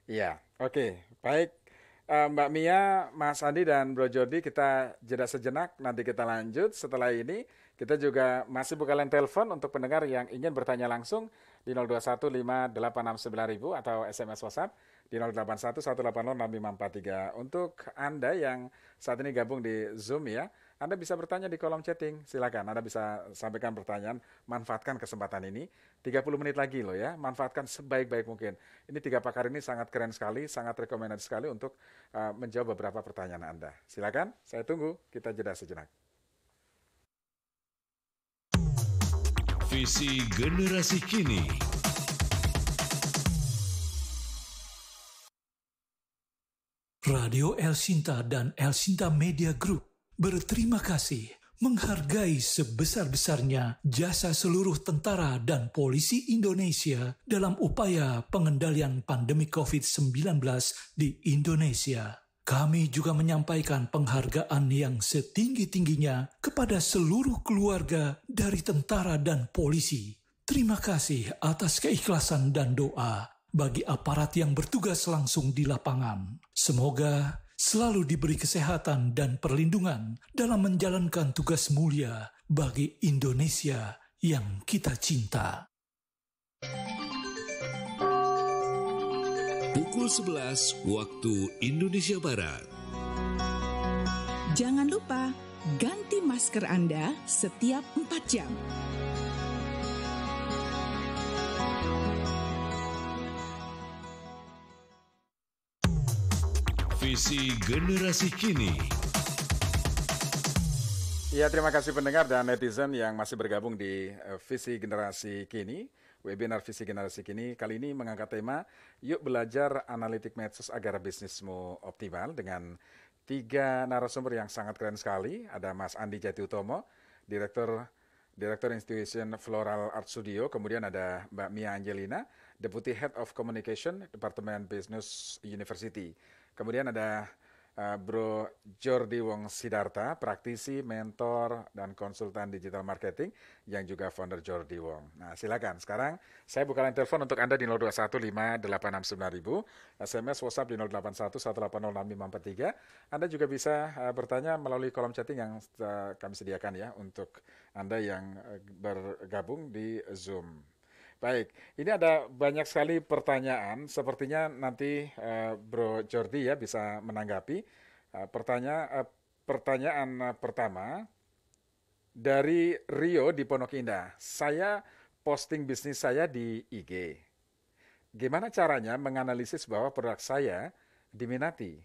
A: Iya, yeah. oke, okay. baik Eh, Mbak Mia, Mas Andi dan Bro Jody kita jeda sejenak nanti kita lanjut setelah ini kita juga masih buka line telepon untuk pendengar yang ingin bertanya langsung di 0215869000 atau SMS WhatsApp di 0811806543 untuk Anda yang saat ini gabung di Zoom ya anda bisa bertanya di kolom chatting. Silakan Anda bisa sampaikan pertanyaan, manfaatkan kesempatan ini. 30 menit lagi loh ya, manfaatkan sebaik-baik mungkin. Ini tiga pakar ini sangat keren sekali, sangat rekomendasi sekali untuk uh, menjawab beberapa pertanyaan Anda. Silakan, saya tunggu, kita jeda sejenak. Visi generasi kini. Radio El Sinta dan El Sinta Media Group berterima kasih, menghargai sebesar-besarnya jasa seluruh tentara dan polisi Indonesia dalam upaya
C: pengendalian pandemi COVID-19 di Indonesia. Kami juga menyampaikan penghargaan yang setinggi-tingginya kepada seluruh keluarga
A: dari tentara dan polisi. Terima kasih atas keikhlasan dan doa bagi aparat yang bertugas langsung di lapangan. Semoga selalu
C: diberi kesehatan dan perlindungan dalam menjalankan tugas mulia bagi
A: Indonesia yang kita cinta.
B: Pukul 11 waktu Indonesia Barat. Jangan lupa ganti masker Anda setiap 4 jam.
A: televisi generasi kini. Ya, terima kasih pendengar dan netizen yang masih bergabung di eh, Visi Generasi Kini. Webinar Visi Generasi Kini kali ini mengangkat tema Yuk Belajar Analitik Medsos Agar Bisnismu Optimal dengan tiga narasumber yang sangat keren sekali. Ada Mas Andi Jati Utomo, Direktur Direktur Institution Floral Art Studio, kemudian ada Mbak Mia Angelina, Deputy Head of Communication Departemen Business University. Kemudian ada eh, Bro Jordi Wong Sidarta, praktisi, mentor, dan konsultan digital marketing yang juga founder Jordi Wong. Nah, silakan. Sekarang saya buka line telepon untuk Anda di 0215869000, SMS WhatsApp di 0811806543. Anda juga bisa eh, bertanya melalui kolom chatting yang eh, kami sediakan ya untuk Anda yang bergabung di Zoom. Baik, ini ada banyak sekali pertanyaan. Sepertinya nanti uh, Bro Jordi ya bisa menanggapi. Uh, pertanya uh, pertanyaan uh, pertama dari Rio di Pondok Indah. Saya posting bisnis saya di IG. Gimana caranya menganalisis bahwa produk saya diminati?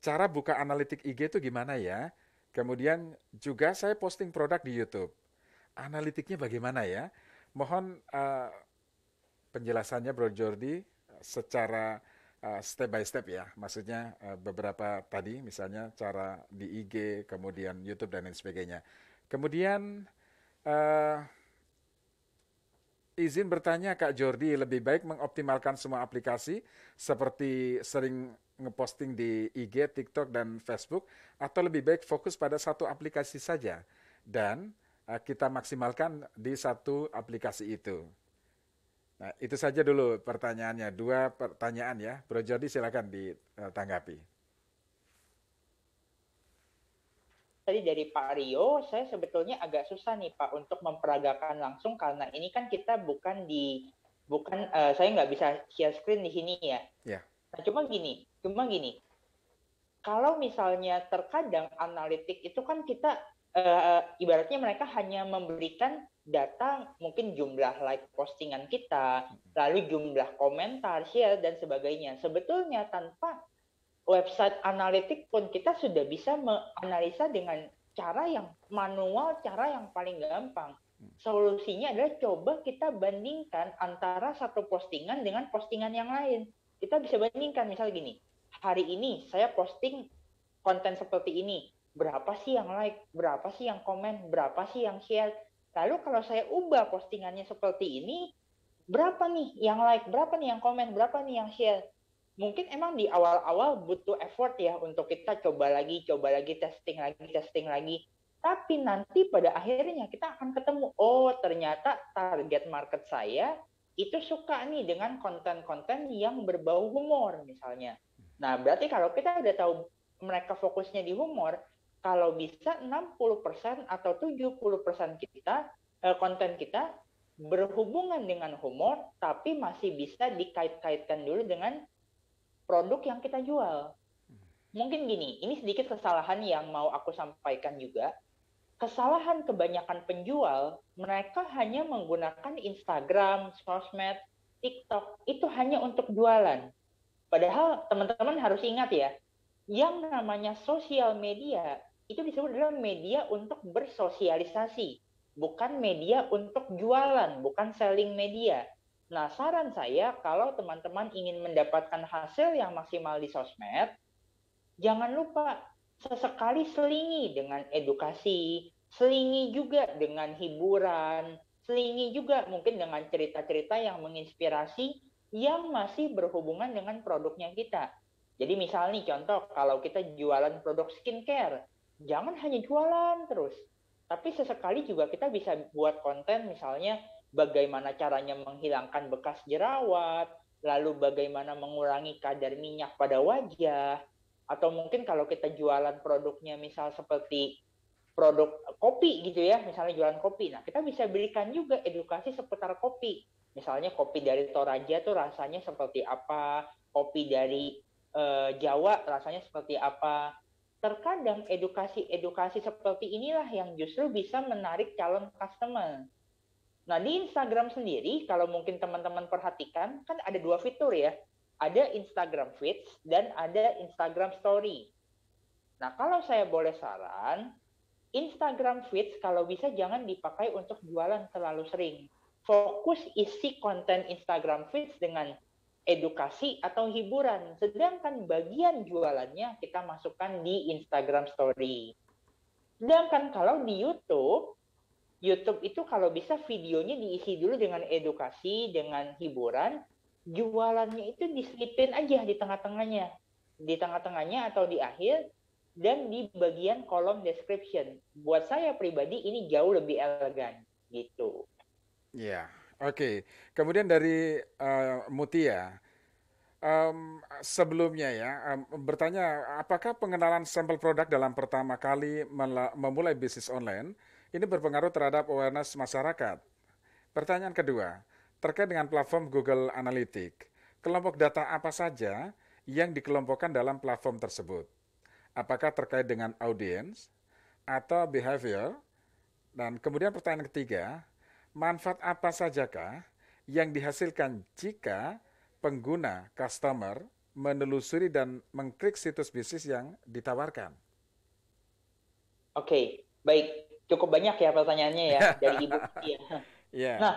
A: Cara buka analitik IG itu gimana ya? Kemudian juga saya posting produk di YouTube. Analitiknya bagaimana ya? Mohon uh, penjelasannya Bro Jordi secara uh, step by step ya. Maksudnya uh, beberapa tadi misalnya cara di IG, kemudian YouTube dan lain sebagainya. Kemudian uh, izin bertanya Kak Jordi, lebih baik mengoptimalkan semua aplikasi seperti sering ngeposting di IG, TikTok, dan Facebook, atau lebih baik fokus pada satu aplikasi saja? Dan Eh, kita maksimalkan di satu aplikasi itu. Nah, itu saja dulu pertanyaannya. Dua pertanyaan ya. Bro Jody silakan ditanggapi.
C: Tadi dari Pak Rio, saya sebetulnya agak susah nih Pak untuk memperagakan langsung karena ini kan kita bukan di bukan uh, saya nggak bisa share screen di sini ya. Ya. Nah, cuma gini, cuma gini. Kalau misalnya terkadang analitik itu kan kita uh, ibaratnya mereka hanya memberikan data mungkin jumlah like postingan kita, lalu jumlah komentar, share dan sebagainya. Sebetulnya tanpa website analitik pun kita sudah bisa menganalisa dengan cara yang manual, cara yang paling gampang. Hmm. Solusinya adalah coba kita bandingkan antara satu postingan dengan postingan yang lain. Kita bisa bandingkan misal gini, hari ini saya posting konten seperti ini, berapa sih yang like, berapa sih yang komen, berapa sih yang share. Lalu kalau saya ubah postingannya seperti ini, berapa nih yang like, berapa nih yang komen, berapa nih yang share. Mungkin emang di awal-awal butuh effort ya untuk kita coba lagi, coba lagi, testing lagi, testing lagi. Tapi nanti pada akhirnya kita akan ketemu, oh ternyata target market saya itu suka nih dengan konten-konten yang berbau humor misalnya. Nah berarti kalau kita udah tahu mereka fokusnya di humor, kalau bisa 60% atau 70% kita eh, konten kita berhubungan dengan humor tapi masih bisa dikait-kaitkan dulu dengan produk yang kita jual. Mungkin gini, ini sedikit kesalahan yang mau aku sampaikan juga. Kesalahan kebanyakan penjual, mereka hanya menggunakan Instagram, sosmed, TikTok itu hanya untuk jualan. Padahal teman-teman harus ingat ya, yang namanya sosial media itu disebut adalah media untuk bersosialisasi, bukan media untuk jualan, bukan selling media. Nah, saran saya kalau teman-teman ingin mendapatkan hasil yang maksimal di sosmed, jangan lupa sesekali selingi dengan edukasi, selingi juga dengan hiburan, selingi juga mungkin dengan cerita-cerita yang menginspirasi yang masih berhubungan dengan produknya kita. Jadi misalnya contoh kalau kita jualan produk skincare, jangan hanya jualan terus tapi sesekali juga kita bisa buat konten misalnya bagaimana caranya menghilangkan bekas jerawat lalu bagaimana mengurangi kadar minyak pada wajah atau mungkin kalau kita jualan produknya misal seperti produk kopi gitu ya misalnya jualan kopi nah kita bisa berikan juga edukasi seputar kopi misalnya kopi dari Toraja tuh rasanya seperti apa kopi dari e, Jawa rasanya seperti apa terkadang edukasi-edukasi seperti inilah yang justru bisa menarik calon customer. Nah, di Instagram sendiri, kalau mungkin teman-teman perhatikan, kan ada dua fitur ya. Ada Instagram Feeds dan ada Instagram Story. Nah, kalau saya boleh saran, Instagram Feeds kalau bisa jangan dipakai untuk jualan terlalu sering. Fokus isi konten Instagram Feeds dengan edukasi atau hiburan. Sedangkan bagian jualannya kita masukkan di Instagram Story. Sedangkan kalau di YouTube, YouTube itu kalau bisa videonya diisi dulu dengan edukasi, dengan hiburan, jualannya itu diselipin aja di tengah-tengahnya. Di tengah-tengahnya atau di akhir, dan di bagian kolom description. Buat saya pribadi ini jauh lebih elegan gitu.
A: Iya, yeah. Oke, kemudian dari uh, eh, Mutia, ya. um, sebelumnya ya um, bertanya apakah pengenalan sampel produk dalam pertama kali memulai bisnis online ini berpengaruh terhadap awareness masyarakat. Pertanyaan kedua terkait dengan platform Google Analytics, kelompok data apa saja yang dikelompokkan dalam platform tersebut? Apakah terkait dengan audience atau behavior? Dan kemudian pertanyaan ketiga, manfaat apa sajakah yang dihasilkan jika pengguna customer menelusuri dan mengklik situs bisnis yang ditawarkan?
C: Oke, okay, baik. Cukup banyak ya pertanyaannya ya (laughs) dari Ibu. yeah. Iya. Nah,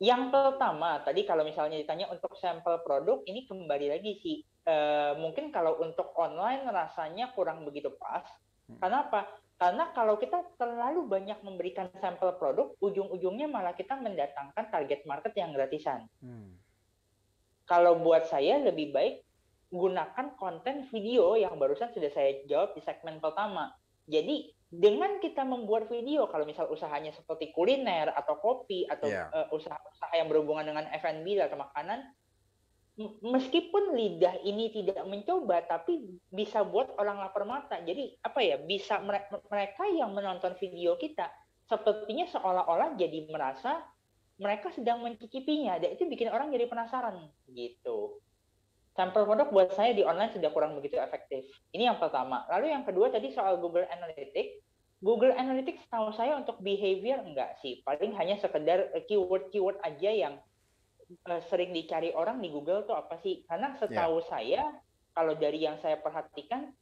C: yang pertama tadi kalau misalnya ditanya untuk sampel produk ini kembali lagi sih e, mungkin kalau untuk online rasanya kurang begitu pas. Hmm. Kenapa? Karena kalau kita terlalu banyak memberikan sampel produk, ujung-ujungnya malah kita mendatangkan target market yang gratisan. Hmm. Kalau buat saya lebih baik gunakan konten video yang barusan sudah saya jawab di segmen pertama. Jadi dengan kita membuat video, kalau misal usahanya seperti kuliner atau kopi atau usaha iya. yeah. usaha -usaha yang berhubungan dengan F&B atau makanan, meskipun lidah ini tidak mencoba tapi bisa buat orang lapar mata jadi apa ya bisa mereka yang menonton video kita sepertinya seolah-olah jadi merasa mereka sedang mencicipinya dan itu bikin orang jadi penasaran gitu sampel produk buat saya di online sudah kurang begitu efektif ini yang pertama lalu yang kedua tadi soal Google Analytics Google Analytics tahu saya untuk behavior enggak sih paling hanya sekedar eh, keyword-keyword aja yang Eh, sering dicari orang di Google tuh apa sih? Karena setahu yeah. saya kalau dari yang saya perhatikan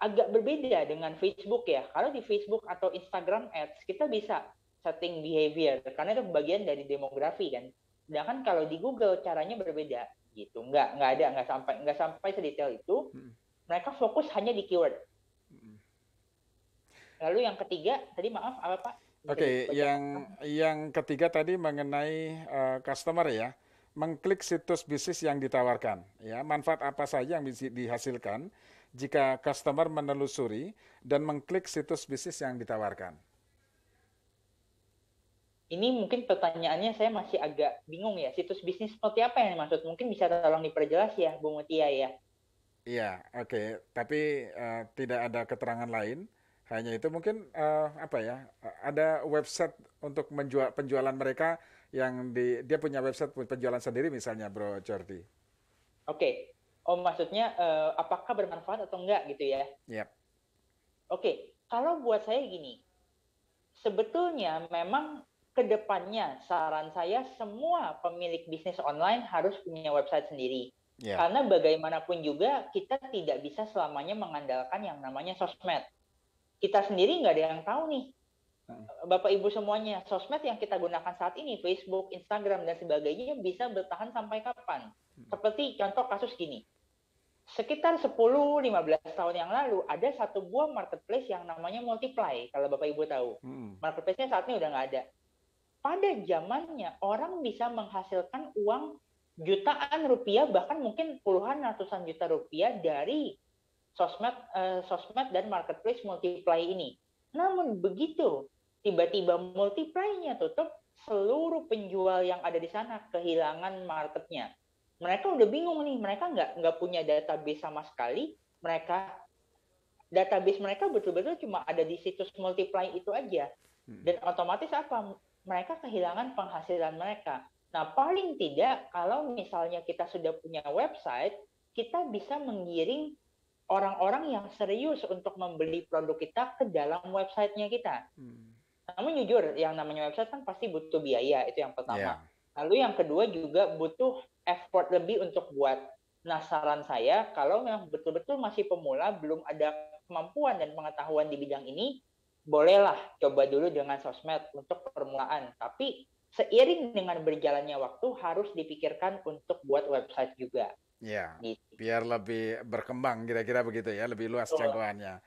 C: agak berbeda dengan Facebook ya. Kalau di Facebook atau Instagram Ads kita bisa setting behavior karena itu bagian dari demografi kan. Sedangkan kalau di Google caranya berbeda gitu. Nggak nggak ada nggak sampai nggak sampai sedetail itu. Hmm. Mereka fokus hanya di keyword. Hmm. Lalu yang ketiga tadi maaf apa Pak?
A: Oke, okay, yang yang ketiga tadi mengenai uh, customer ya, mengklik situs bisnis yang ditawarkan, ya manfaat apa saja yang dihasilkan jika customer menelusuri dan mengklik situs bisnis yang ditawarkan.
C: Ini mungkin pertanyaannya saya masih agak bingung ya, situs bisnis seperti apa yang dimaksud? Mungkin bisa tolong diperjelas ya, Bu Mutia ya.
A: Iya, oke. Okay. Tapi uh, tidak ada keterangan lain hanya itu mungkin uh, apa ya ada website untuk menjual penjualan mereka yang di dia punya website penjualan sendiri misalnya Bro Jordi.
C: Oke, okay. oh maksudnya uh, apakah bermanfaat atau enggak gitu ya? Yep. Iya. Oke, okay. kalau buat saya gini, sebetulnya memang kedepannya saran saya semua pemilik bisnis online harus punya website sendiri. Yeah. Karena bagaimanapun juga kita tidak bisa selamanya mengandalkan yang namanya sosmed kita sendiri nggak ada yang tahu nih hmm. Bapak Ibu semuanya, sosmed yang kita gunakan saat ini, Facebook, Instagram, dan sebagainya bisa bertahan sampai kapan? Hmm. Seperti contoh kasus gini, sekitar 10-15 tahun yang lalu ada satu buah marketplace yang namanya Multiply, kalau Bapak Ibu tahu. Hmm. Marketplace-nya saat ini udah nggak ada. Pada zamannya, orang bisa menghasilkan uang jutaan rupiah, bahkan mungkin puluhan ratusan juta rupiah dari sosmed uh, sosmed dan marketplace multiply ini. Namun begitu tiba-tiba multiply-nya tutup, seluruh penjual yang ada di sana kehilangan marketnya. Mereka udah bingung nih, mereka nggak nggak punya database sama sekali. Mereka database mereka betul-betul cuma ada di situs multiply itu aja. Hmm. Dan otomatis apa? Mereka kehilangan penghasilan mereka. Nah, paling tidak kalau misalnya kita sudah punya website, kita bisa menggiring orang-orang yang serius untuk membeli produk kita ke dalam websitenya kita. Hmm. Namun jujur, yang namanya website kan pasti butuh biaya, itu yang pertama. Yeah. Lalu yang kedua juga butuh effort lebih untuk buat. Nah saran saya, kalau memang betul-betul masih pemula, belum ada kemampuan dan pengetahuan di bidang ini, bolehlah coba dulu dengan sosmed untuk permulaan. Tapi seiring dengan berjalannya waktu harus dipikirkan untuk buat
D: website juga.
A: Ya, gitu. biar lebih berkembang kira-kira begitu ya, lebih luas Betul. jangkauannya.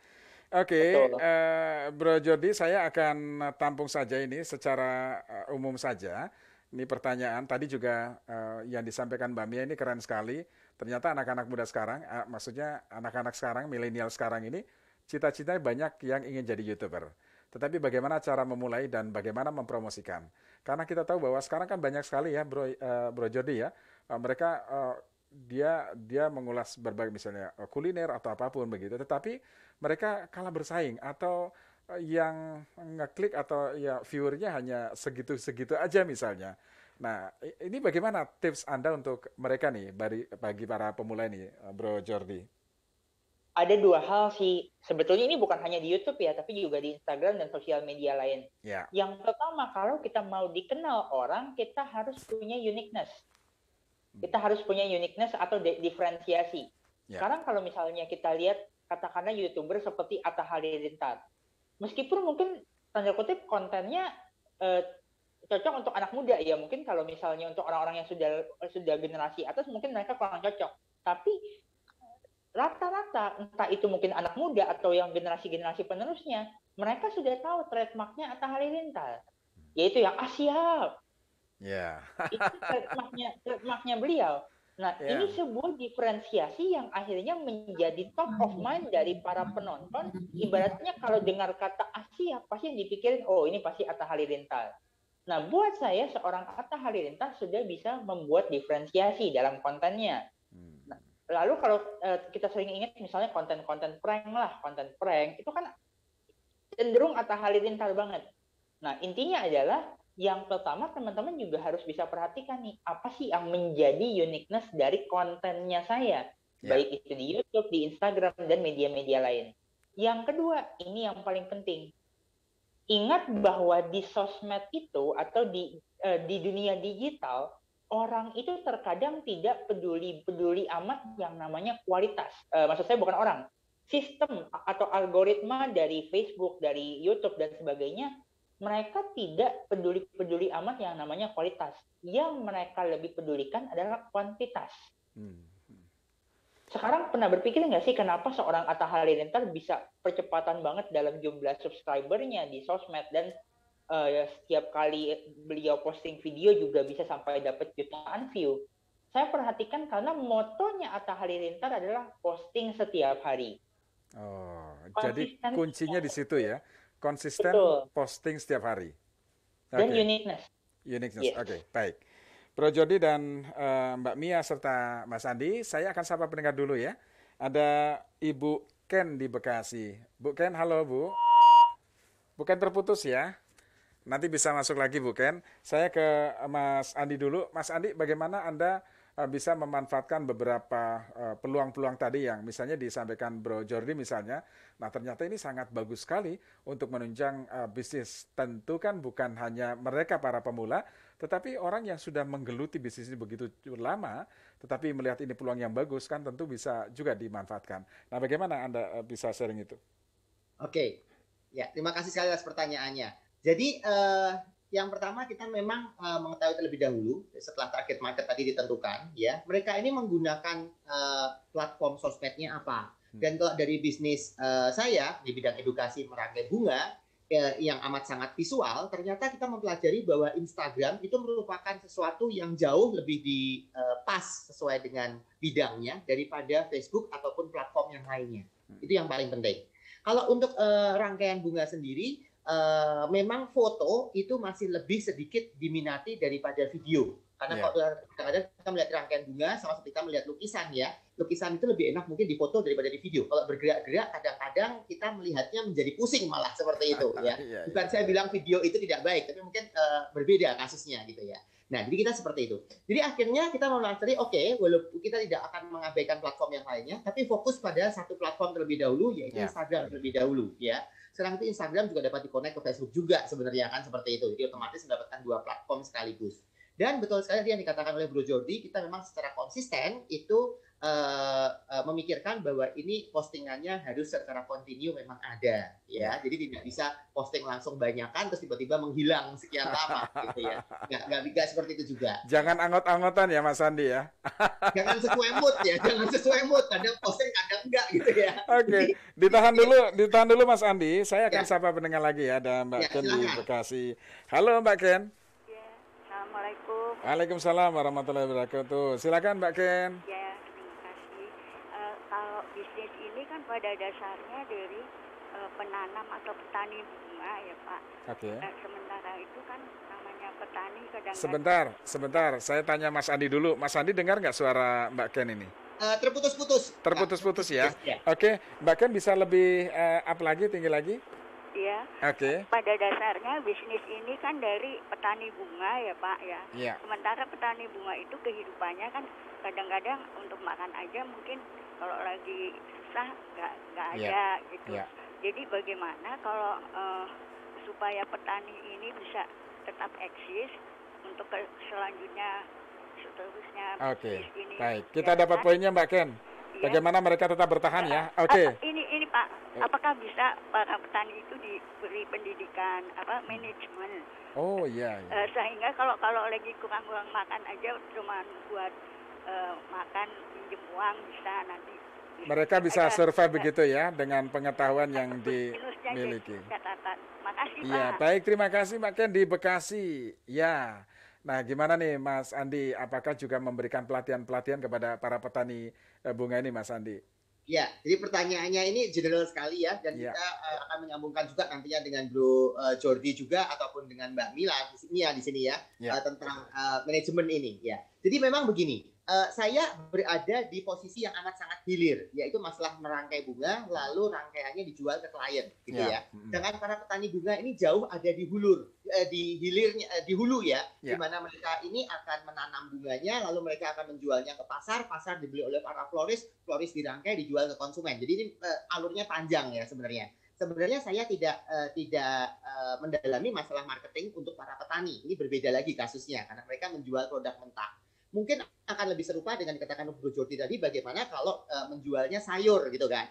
A: Oke, okay, uh, eh, Bro Jody, saya akan tampung saja ini secara uh, umum saja. Ini pertanyaan tadi juga uh, yang disampaikan Mbak Mia ini keren sekali. Ternyata anak-anak muda sekarang, uh, maksudnya anak-anak sekarang, milenial sekarang ini, cita-citanya banyak yang ingin jadi youtuber. Tetapi bagaimana cara memulai dan bagaimana mempromosikan? Karena kita tahu bahwa sekarang kan banyak sekali ya, Bro, uh, Bro Jody ya, uh, mereka uh, dia dia mengulas berbagai misalnya eh, kuliner atau apapun begitu tetapi mereka kalah bersaing atau eh, yang ngeklik atau ya viewernya hanya segitu-segitu aja misalnya. Nah, ini bagaimana tips Anda untuk mereka nih bagi, bagi para pemula ini eh, Bro Jordi?
C: Ada dua hal sih. Sebetulnya ini bukan hanya di YouTube ya, tapi juga di Instagram dan sosial media lain. Ya. Yang pertama, kalau kita mau dikenal orang, kita harus punya uniqueness. Kita harus punya uniqueness atau diferensiasi. Yeah. Sekarang kalau misalnya kita lihat katakanlah youtuber seperti Atta Halilintar, meskipun mungkin tanda kutip kontennya eh, cocok untuk anak muda ya mungkin kalau misalnya untuk orang-orang yang sudah sudah generasi atas mungkin mereka kurang cocok. Tapi rata-rata entah itu mungkin anak muda atau yang generasi-generasi penerusnya mereka sudah tahu trademarknya Atta Halilintar yaitu yang Asia ah, Yeah. itu trademarknya, beliau. Nah, yeah. ini sebuah diferensiasi yang akhirnya menjadi top of mind dari para penonton. Ibaratnya kalau dengar kata Asia, pasti yang dipikirin, oh ini pasti Atta Halilintar. Nah, buat saya seorang Atta Halilintar sudah bisa membuat diferensiasi dalam kontennya. Hmm. Nah, lalu kalau uh, kita sering ingat misalnya konten-konten prank lah, konten prank, itu kan cenderung Atta Halilintar banget. Nah, intinya adalah yang pertama teman-teman juga harus bisa perhatikan nih apa sih yang menjadi uniqueness dari kontennya saya yeah. baik itu di YouTube, di Instagram dan media-media lain. Yang kedua, ini yang paling penting. Ingat bahwa di sosmed itu atau di uh, di dunia digital orang itu terkadang tidak peduli peduli amat yang namanya kualitas. Uh, maksud saya bukan orang, sistem atau algoritma dari Facebook, dari YouTube dan sebagainya mereka tidak peduli-peduli amat yang namanya kualitas. Yang mereka lebih pedulikan adalah kuantitas. Hmm. Sekarang pernah berpikir nggak sih kenapa seorang Atta Halilintar bisa percepatan banget dalam jumlah subscribernya di sosmed dan uh, setiap kali beliau posting video juga bisa sampai dapat jutaan view. Saya perhatikan karena motonya Atta Halilintar adalah posting setiap hari.
A: Oh, jadi kuncinya di situ ya konsisten Betul. posting setiap hari. Dan okay. uniqueness. Uniqueness. Yes. Oke, okay, baik. Bro Jody dan uh, Mbak Mia serta Mas Andi, saya akan sapa pendengar dulu ya. Ada Ibu Ken di Bekasi. Bu Ken, halo Bu. Bu Ken terputus ya. Nanti bisa masuk lagi Bu Ken. Saya ke Mas Andi dulu. Mas Andi, bagaimana Anda Eh, bisa memanfaatkan beberapa eh, peluang-peluang tadi yang misalnya disampaikan Bro Jordi misalnya. Nah ternyata ini sangat bagus sekali untuk menunjang eh, bisnis. Tentu kan bukan hanya mereka para pemula, tetapi orang yang sudah menggeluti bisnis ini begitu lama, tetapi melihat ini peluang yang bagus kan tentu bisa juga dimanfaatkan. Nah bagaimana Anda bisa sharing itu? Oke, okay.
D: ya terima kasih sekali atas pertanyaannya. Jadi uh, yang pertama kita memang uh, mengetahui terlebih dahulu setelah target market tadi ditentukan ya mereka ini menggunakan uh, platform sosmednya apa hmm. dan kalau dari bisnis uh, saya di bidang edukasi merangkai bunga yang amat sangat visual ternyata kita mempelajari bahwa Instagram itu merupakan sesuatu yang jauh lebih di uh, pas sesuai dengan bidangnya daripada Facebook ataupun platform yang lainnya hmm. itu yang paling penting kalau untuk uh, rangkaian bunga sendiri Eh, memang foto itu masih lebih sedikit diminati daripada video. Karena yeah. kalau kadang-kadang kita melihat rangkaian bunga sama seperti kita melihat lukisan ya, lukisan itu lebih enak mungkin di foto daripada di video. Kalau bergerak-gerak kadang-kadang kita melihatnya menjadi pusing malah seperti itu (laughs) ya. Iya, iya. Bukan saya bilang video itu tidak baik, tapi mungkin uh, berbeda kasusnya gitu ya. Nah, jadi kita seperti itu. Jadi akhirnya kita tadi, oke, walaupun kita tidak akan mengabaikan platform yang lainnya, tapi fokus pada satu platform terlebih dahulu, yaitu yeah. Instagram terlebih dahulu, ya. Sekarang itu Instagram juga dapat dikonek ke Facebook juga sebenarnya kan seperti itu. Jadi otomatis mendapatkan dua platform sekaligus. Dan betul sekali yang dikatakan oleh Bro Jordi, kita memang secara konsisten itu Eh, eh, memikirkan bahwa ini postingannya harus secara kontinu memang
A: ada ya
D: jadi tidak bisa posting langsung banyakkan terus tiba-tiba menghilang sekian lama
A: (laughs) gitu ya nggak, nggak, nggak seperti itu juga jangan anggot-anggotan ya Mas Andi ya jangan sesuai mood ya jangan sesuai mood kadang posting kadang enggak gitu ya oke okay. ditahan dulu ditahan dulu Mas Andi saya akan ya. sapa pendengar lagi ya ada Mbak ya, Ken silahkan. di Bekasi halo Mbak Ken ya, Assalamualaikum Waalaikumsalam warahmatullahi wabarakatuh silakan Mbak Ken
D: ya
B: pada dasarnya dari uh, penanam atau petani bunga ya Pak. Oke. Okay. Nah, sementara itu kan
A: namanya petani kadang Sebentar, sebentar. Saya tanya Mas Andi dulu. Mas Andi dengar nggak suara Mbak Ken ini? Uh, terputus-putus. Terputus-putus ya. ya. Oke, okay. Mbak Ken bisa lebih uh, up lagi, tinggi lagi? ya. Oke. Okay.
B: Pada dasarnya bisnis ini kan dari petani bunga ya Pak ya. Iya. Sementara petani bunga itu kehidupannya kan kadang-kadang untuk makan aja mungkin kalau lagi susah nggak nggak iya, ada yeah. gitu. Yeah. Jadi bagaimana kalau uh, supaya petani ini bisa tetap eksis untuk ke selanjutnya seterusnya Oke. Okay. Ini, Baik, ya kita ya, dapat kan? poinnya
A: Mbak Ken. Yeah. Bagaimana mereka tetap bertahan ya? ya? Oke. Okay. Eh,
B: ini ini Pak, apakah bisa para petani itu diberi pendidikan apa manajemen?
A: Oh iya. Yeah, iya. yeah.
B: sehingga kalau kalau lagi kurang-kurang makan aja cuma buat uh, makan dibuang bisa nanti.
C: Mereka bisa Agar, survive begitu ya
A: dengan pengetahuan yang gitu, dimiliki.
C: Iya, baik terima
A: kasih Mbak Ken di Bekasi. Ya. Nah, gimana nih Mas Andi? Apakah juga memberikan pelatihan-pelatihan kepada para petani eh, bunga ini Mas Andi?
D: Ya, jadi pertanyaannya ini general sekali ya, dan ya. kita uh, akan menyambungkan juga nantinya dengan Bro uh, Jordi juga ataupun dengan Mbak Mila di sini ya, di sini ya, ya. Uh, tentang uh, manajemen ini ya. Jadi memang begini, uh, saya berada di posisi yang amat sangat hilir, yaitu masalah merangkai bunga, lalu rangkaiannya dijual ke klien, gitu yeah. ya. ya. Dengan para petani bunga ini jauh ada di hulur, uh, di hilirnya, uh, di hulu ya, yeah. di mana mereka ini akan menanam bunganya, lalu mereka akan menjualnya ke pasar, pasar dibeli oleh para florist, florist dirangkai, dijual ke konsumen. Jadi ini uh, alurnya panjang ya sebenarnya sebenarnya saya tidak uh, tidak uh, mendalami masalah marketing untuk para petani. Ini berbeda lagi kasusnya karena mereka menjual produk mentah mungkin akan lebih serupa dengan dikatakan Jordi tadi bagaimana kalau uh, menjualnya sayur gitu kan.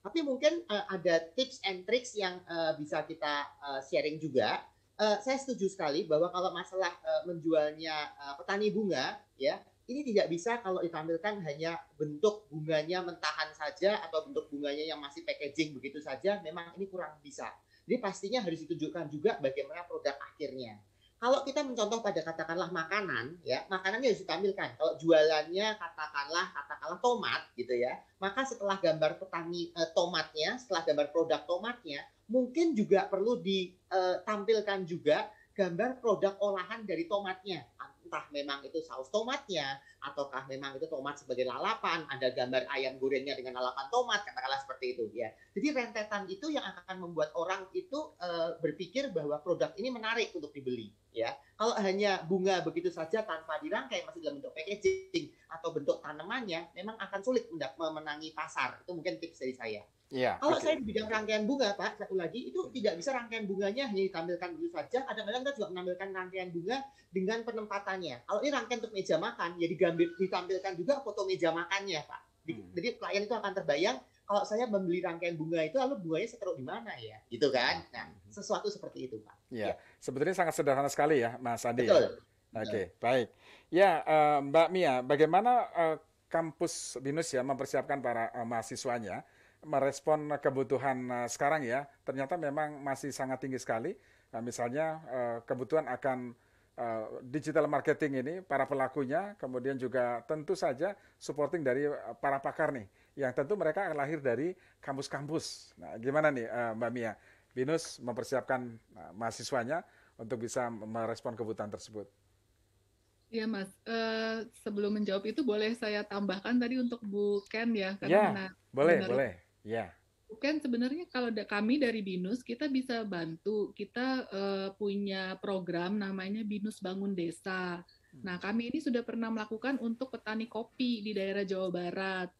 D: Tapi mungkin uh, ada tips and tricks yang uh, bisa kita uh, sharing juga. Uh, saya setuju sekali bahwa kalau masalah uh, menjualnya uh, petani bunga ya ini tidak bisa kalau ditampilkan hanya bentuk bunganya mentahan saja atau bentuk bunganya yang masih packaging begitu saja memang ini kurang bisa. Jadi pastinya harus ditunjukkan juga bagaimana produk akhirnya. Kalau kita mencontoh pada katakanlah makanan, ya makanannya harus ditampilkan. Kalau jualannya katakanlah katakanlah tomat gitu ya, maka setelah gambar petani eh, tomatnya, setelah gambar produk tomatnya, mungkin juga perlu ditampilkan e, juga gambar produk olahan dari tomatnya entah memang itu saus tomatnya ataukah memang itu tomat sebagai lalapan ada gambar ayam gorengnya dengan lalapan tomat katakanlah seperti itu ya jadi rentetan itu yang akan membuat orang itu e, berpikir bahwa produk ini menarik untuk dibeli ya kalau hanya bunga begitu saja tanpa dirangkai masih dalam bentuk packaging atau bentuk tanamannya memang akan sulit untuk memenangi pasar itu mungkin tips dari saya Ya, Kalau okay. saya di bidang rangkaian bunga, Pak, satu lagi itu tidak bisa rangkaian bunganya hanya ditampilkan begitu saja. Kadang-kadang kita juga menampilkan rangkaian bunga dengan penempatannya. Kalau ini rangkaian untuk meja makan, ya digambil, ditampilkan juga foto meja makannya, Pak. Hmm. Jadi hmm. klien itu akan terbayang kalau saya membeli rangkaian bunga itu lalu bunganya saya taruh di mana ya gitu kan hmm. nah sesuatu seperti itu pak
A: ya, ya. sebetulnya sangat sederhana sekali ya mas Adi. Ya. Betul. ya oke okay, baik ya eh, mbak Mia bagaimana eh, kampus binus ya mempersiapkan para eh, mahasiswanya merespon kebutuhan eh, sekarang ya, ternyata memang masih sangat tinggi sekali. Nah, misalnya eh, kebutuhan akan eh, digital marketing ini, para pelakunya, kemudian juga tentu saja supporting dari para pakar nih, yang tentu mereka lahir dari kampus-kampus. Nah, gimana nih Mbak Mia? BINUS mempersiapkan mahasiswanya untuk bisa merespon kebutuhan tersebut.
B: Iya Mas, uh, sebelum menjawab itu boleh saya tambahkan tadi untuk Bu Ken ya iya, karena ya, boleh boleh. Ya. bukan sebenarnya kalau da kami dari BINUS kita bisa bantu. Kita uh, punya program namanya BINUS Bangun Desa. Hmm. Nah, kami ini sudah pernah melakukan untuk petani kopi di daerah Jawa Barat.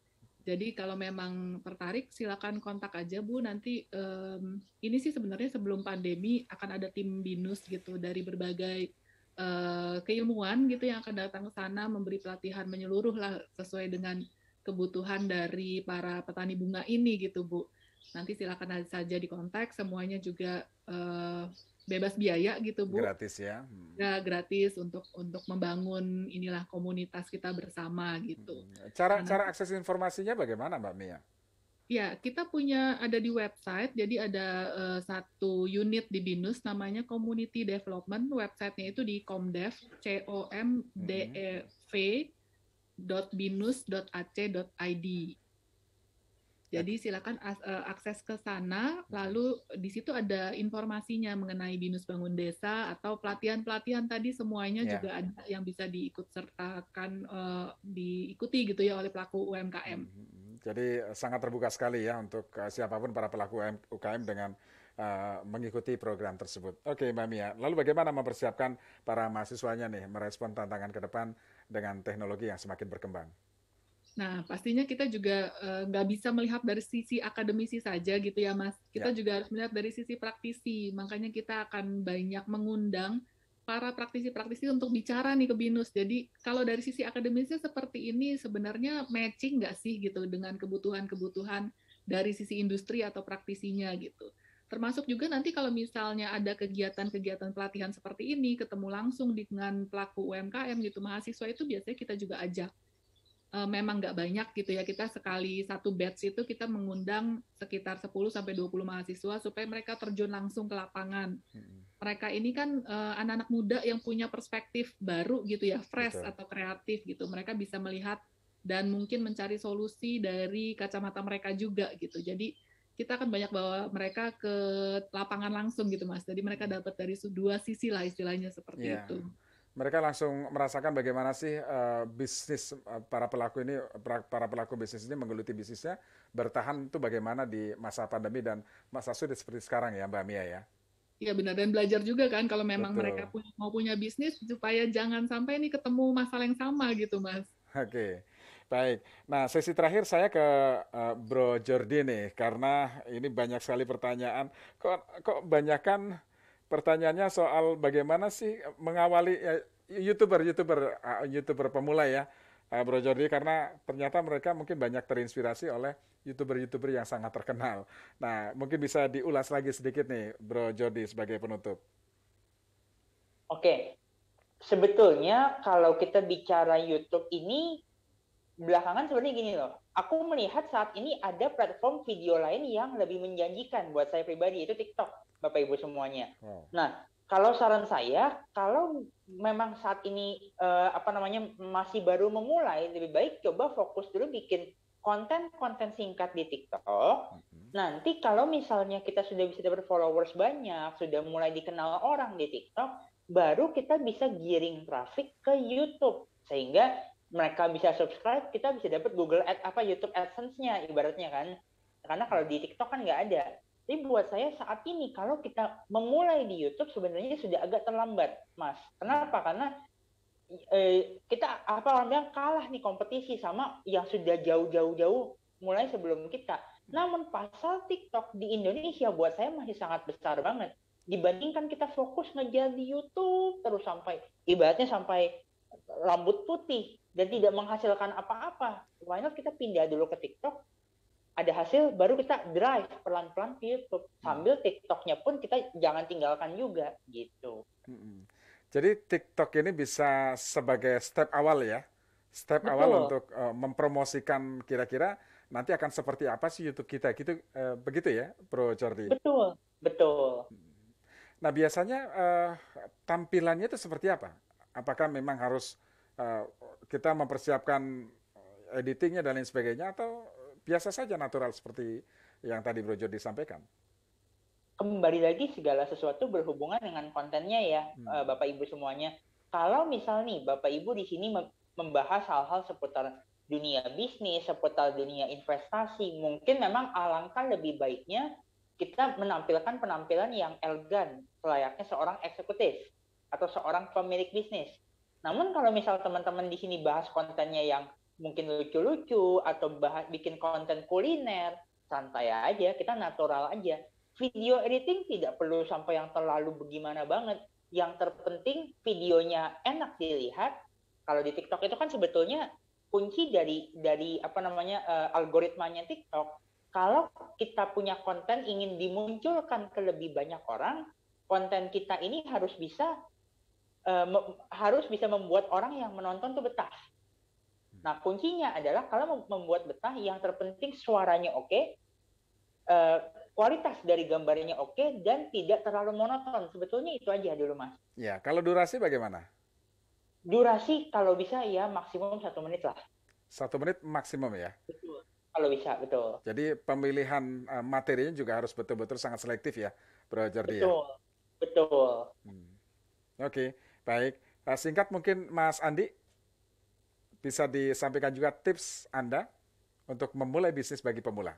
B: Jadi kalau memang tertarik silakan kontak aja Bu. Nanti um, ini sih sebenarnya sebelum pandemi akan ada tim binus gitu dari berbagai uh, keilmuan gitu yang akan datang ke sana memberi pelatihan menyeluruh lah sesuai dengan kebutuhan dari para petani bunga ini gitu Bu. Nanti silakan saja di kontak semuanya juga uh, bebas biaya gitu
A: Bu. Gratis ya. Hmm.
B: Ya gratis untuk untuk membangun inilah komunitas kita bersama gitu.
A: Hmm. Cara Karena, cara akses informasinya bagaimana Mbak Mia?
B: Ya, kita punya ada di website, jadi ada uh, satu unit di BINUS namanya Community Development. website nya itu di Comdev, C O M D E V hmm www.binus.ac.id. Jadi ya. silakan eh, akses ke sana, lalu di situ ada informasinya mengenai binus bangun desa atau pelatihan-pelatihan tadi semuanya yeah. juga ada yang bisa diikut sertakan, uh, diikuti gitu ya oleh pelaku UMKM. Hmm, hmm,
A: hmm. Jadi eh, sangat terbuka sekali ya untuk siapapun para pelaku UMKM dengan uh, mengikuti program tersebut. Oke, Mbak Mia. Lalu bagaimana mempersiapkan para mahasiswanya nih merespon tantangan ke depan dengan teknologi yang semakin berkembang?
B: Nah, pastinya kita juga eh, nggak uh, bisa melihat dari sisi akademisi saja gitu ya, Mas. Kita ya. juga harus melihat dari sisi praktisi. Makanya kita akan banyak mengundang para praktisi-praktisi untuk bicara nih ke BINUS. Jadi, kalau dari sisi akademisnya seperti ini, sebenarnya matching nggak sih gitu dengan kebutuhan-kebutuhan dari sisi industri atau praktisinya gitu. Termasuk juga nanti kalau misalnya ada kegiatan-kegiatan pelatihan seperti ini, ketemu langsung dengan pelaku UMKM gitu, mahasiswa itu biasanya kita juga ajak. Eh, memang nggak banyak gitu ya, kita sekali satu batch itu kita mengundang sekitar 10-20 mahasiswa supaya mereka terjun langsung ke lapangan. Mereka ini kan eh, anak-anak muda yang punya perspektif baru gitu ya, fresh atau kreatif gitu. Mereka bisa melihat dan mungkin mencari solusi dari kacamata mereka juga gitu. Jadi kita akan banyak bawa mereka ke lapangan langsung gitu mas. Jadi mereka dapat dari dua sisi lah istilahnya
A: seperti yeah. itu. Mereka langsung merasakan bagaimana sih uh, bisnis uh, para pelaku ini para pelaku bisnis ini menggeluti bisnisnya bertahan itu bagaimana di masa pandemi dan masa sulit seperti sekarang ya Mbak Mia ya.
B: Iya benar dan belajar juga kan kalau memang Betul. mereka punya, mau punya bisnis supaya jangan sampai ini ketemu masalah yang sama gitu mas.
A: Oke. Okay. Baik. Nah, sesi terakhir saya ke uh, Bro Jordi nih karena ini banyak sekali pertanyaan. Kok kok kan pertanyaannya soal bagaimana sih mengawali ya, eh, YouTuber-YouTuber uh, eh, YouTuber pemula ya. Uh, Bro Jordi karena ternyata mereka mungkin banyak terinspirasi oleh YouTuber-YouTuber yang sangat terkenal. Nah, mungkin bisa diulas lagi sedikit nih Bro Jordi sebagai penutup.
C: Oke. Sebetulnya kalau kita bicara YouTube ini belakangan sebenarnya gini loh, aku melihat saat ini ada platform video lain yang lebih menjanjikan buat saya pribadi itu TikTok, Bapak Ibu semuanya. Hmm. Nah, kalau saran saya, kalau memang saat ini uh, apa namanya masih baru memulai, lebih baik coba fokus dulu bikin konten-konten singkat di TikTok.
D: Mm-hmm.
C: Nanti kalau misalnya kita sudah bisa dapat followers banyak, sudah mulai dikenal orang di TikTok, baru kita bisa giring traffic ke YouTube. Sehingga mereka bisa subscribe, kita bisa dapat Google Ad apa YouTube AdSense-nya ibaratnya kan. Karena kalau di TikTok kan nggak ada. Tapi buat saya saat ini kalau kita memulai di YouTube sebenarnya sudah agak terlambat, Mas. Kenapa? Karena eh, kita apa namanya kalah nih kompetisi sama yang sudah jauh-jauh-jauh mulai sebelum kita. Namun pasal TikTok di Indonesia buat saya masih sangat besar banget dibandingkan kita fokus ngejar di YouTube terus sampai ibaratnya sampai rambut putih dan tidak menghasilkan apa-apa, why not kita pindah dulu ke TikTok, ada hasil baru kita drive pelan-pelan ke YouTube hmm. sambil TikToknya pun kita jangan tinggalkan juga gitu.
A: Hmm. Jadi TikTok ini bisa sebagai step awal ya, step Betul. awal untuk uh, mempromosikan kira-kira nanti akan seperti apa sih YouTube kita gitu, uh, begitu ya, Bro Jordi? Betul,
C: betul. Hmm.
A: Nah biasanya uh, tampilannya itu seperti apa? Apakah memang harus Eh, kita mempersiapkan editingnya dan lain sebagainya atau biasa saja natural seperti yang tadi Bro Jody disampaikan?
C: Kembali lagi segala sesuatu berhubungan dengan kontennya ya
A: hmm. Eh, Bapak Ibu
C: semuanya. Kalau misal nih Bapak Ibu di sini membahas hal-hal seputar dunia bisnis, seputar dunia investasi, mungkin memang alangkah lebih baiknya kita menampilkan penampilan yang elegan, layaknya seorang eksekutif atau seorang pemilik bisnis. Namun kalau misal teman-teman di sini bahas kontennya yang mungkin lucu-lucu atau bahas bikin konten kuliner, santai aja, kita natural aja. Video editing tidak perlu sampai yang terlalu bagaimana banget. Yang terpenting videonya enak dilihat. Kalau di TikTok itu kan sebetulnya kunci dari dari apa namanya uh, algoritmanya TikTok. Kalau kita punya konten ingin dimunculkan ke lebih banyak orang, konten kita ini harus bisa uh, harus bisa membuat orang yang menonton tuh betah. Hmm. Nah kuncinya adalah kalau membuat betah yang terpenting suaranya oke, okay, uh, eh, kualitas dari gambarnya oke okay, dan tidak terlalu monoton. Sebetulnya itu aja dulu mas.
A: Ya kalau durasi bagaimana?
C: Durasi kalau bisa ya maksimum satu menit lah.
A: Satu menit maksimum ya. Betul. Kalau bisa betul. Jadi pemilihan uh, materinya juga harus betul-betul sangat selektif ya, Bro Jardia. Ya? Betul,
C: ya? betul. Hmm.
A: Oke. Okay. Baik, eh, singkat mungkin Mas Andi bisa disampaikan juga tips Anda untuk memulai bisnis bagi pemula.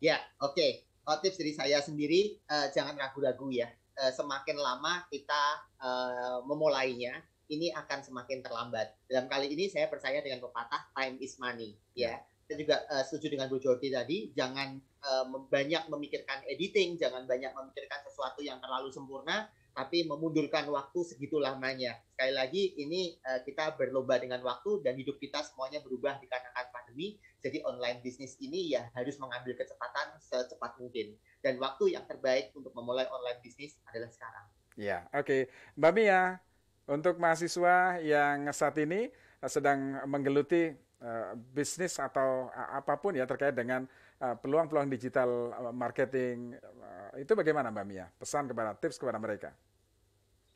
D: Ya, oke. Okay. Oh, tips dari saya sendiri, uh, jangan ragu-ragu ya. Uh, semakin lama kita uh, memulainya, ini akan semakin terlambat. Dalam kali ini saya percaya dengan pepatah time is money, ya. ya. Saya juga uh, setuju dengan Bu Jordi tadi, jangan uh, banyak memikirkan editing, jangan banyak memikirkan sesuatu yang terlalu sempurna, tapi memundurkan waktu segitu lamanya. Sekali lagi, ini uh, kita berlomba dengan waktu dan hidup kita semuanya berubah dikarenakan pandemi. Jadi online bisnis ini ya harus mengambil kecepatan secepat mungkin. Dan waktu yang terbaik untuk memulai online bisnis adalah sekarang.
A: Ya, oke. Okay. Mbak Mia, untuk mahasiswa yang saat ini sedang menggeluti uh, bisnis atau apapun ya terkait dengan Eh, peluang-peluang digital eh, marketing eh, itu bagaimana Mbak Mia? Pesan kepada tips kepada mereka.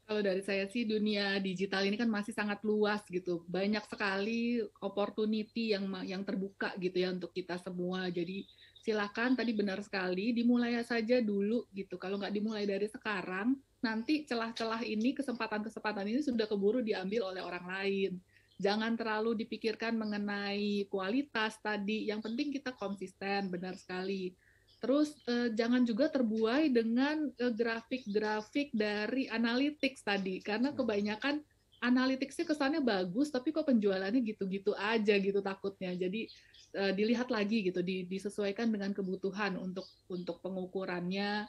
B: Kalau dari saya sih dunia digital ini kan masih sangat luas gitu. Banyak sekali opportunity yang yang terbuka gitu ya untuk kita semua. Jadi silakan tadi benar sekali dimulai saja dulu gitu. Kalau nggak dimulai dari sekarang, nanti celah-celah ini, kesempatan-kesempatan ini sudah keburu diambil oleh orang lain jangan terlalu dipikirkan mengenai kualitas tadi. Yang penting kita konsisten, benar sekali. Terus eh, jangan juga terbuai dengan eh, grafik-grafik eh, dari analitik tadi, karena hmm. kebanyakan analitik sih kesannya bagus, tapi kok penjualannya gitu-gitu aja gitu takutnya. Jadi eh, dilihat lagi gitu, di, disesuaikan dengan kebutuhan untuk untuk pengukurannya.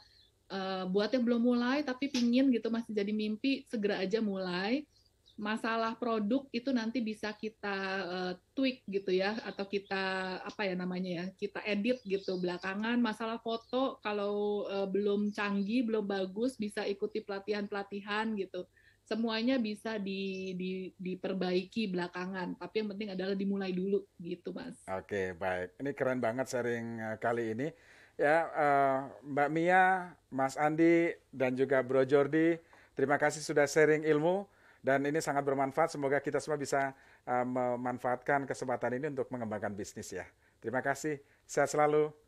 B: Eh, buat yang belum mulai tapi pingin gitu masih jadi mimpi, segera aja mulai masalah produk itu nanti bisa kita eh, tweak gitu ya atau kita apa ya namanya ya kita edit gitu belakangan masalah foto kalau eh, belum canggih belum bagus bisa ikuti pelatihan-pelatihan gitu semuanya bisa di, di diperbaiki belakangan tapi yang penting adalah dimulai dulu gitu
A: Mas. Oke, baik. Ini keren banget sharing eh, kali ini. Ya uh, Mbak Mia, Mas Andi dan juga Bro Jordi, terima kasih sudah sharing ilmu dan ini sangat bermanfaat. Semoga kita semua bisa uh, memanfaatkan kesempatan ini untuk mengembangkan bisnis ya. Terima kasih. Sehat selalu.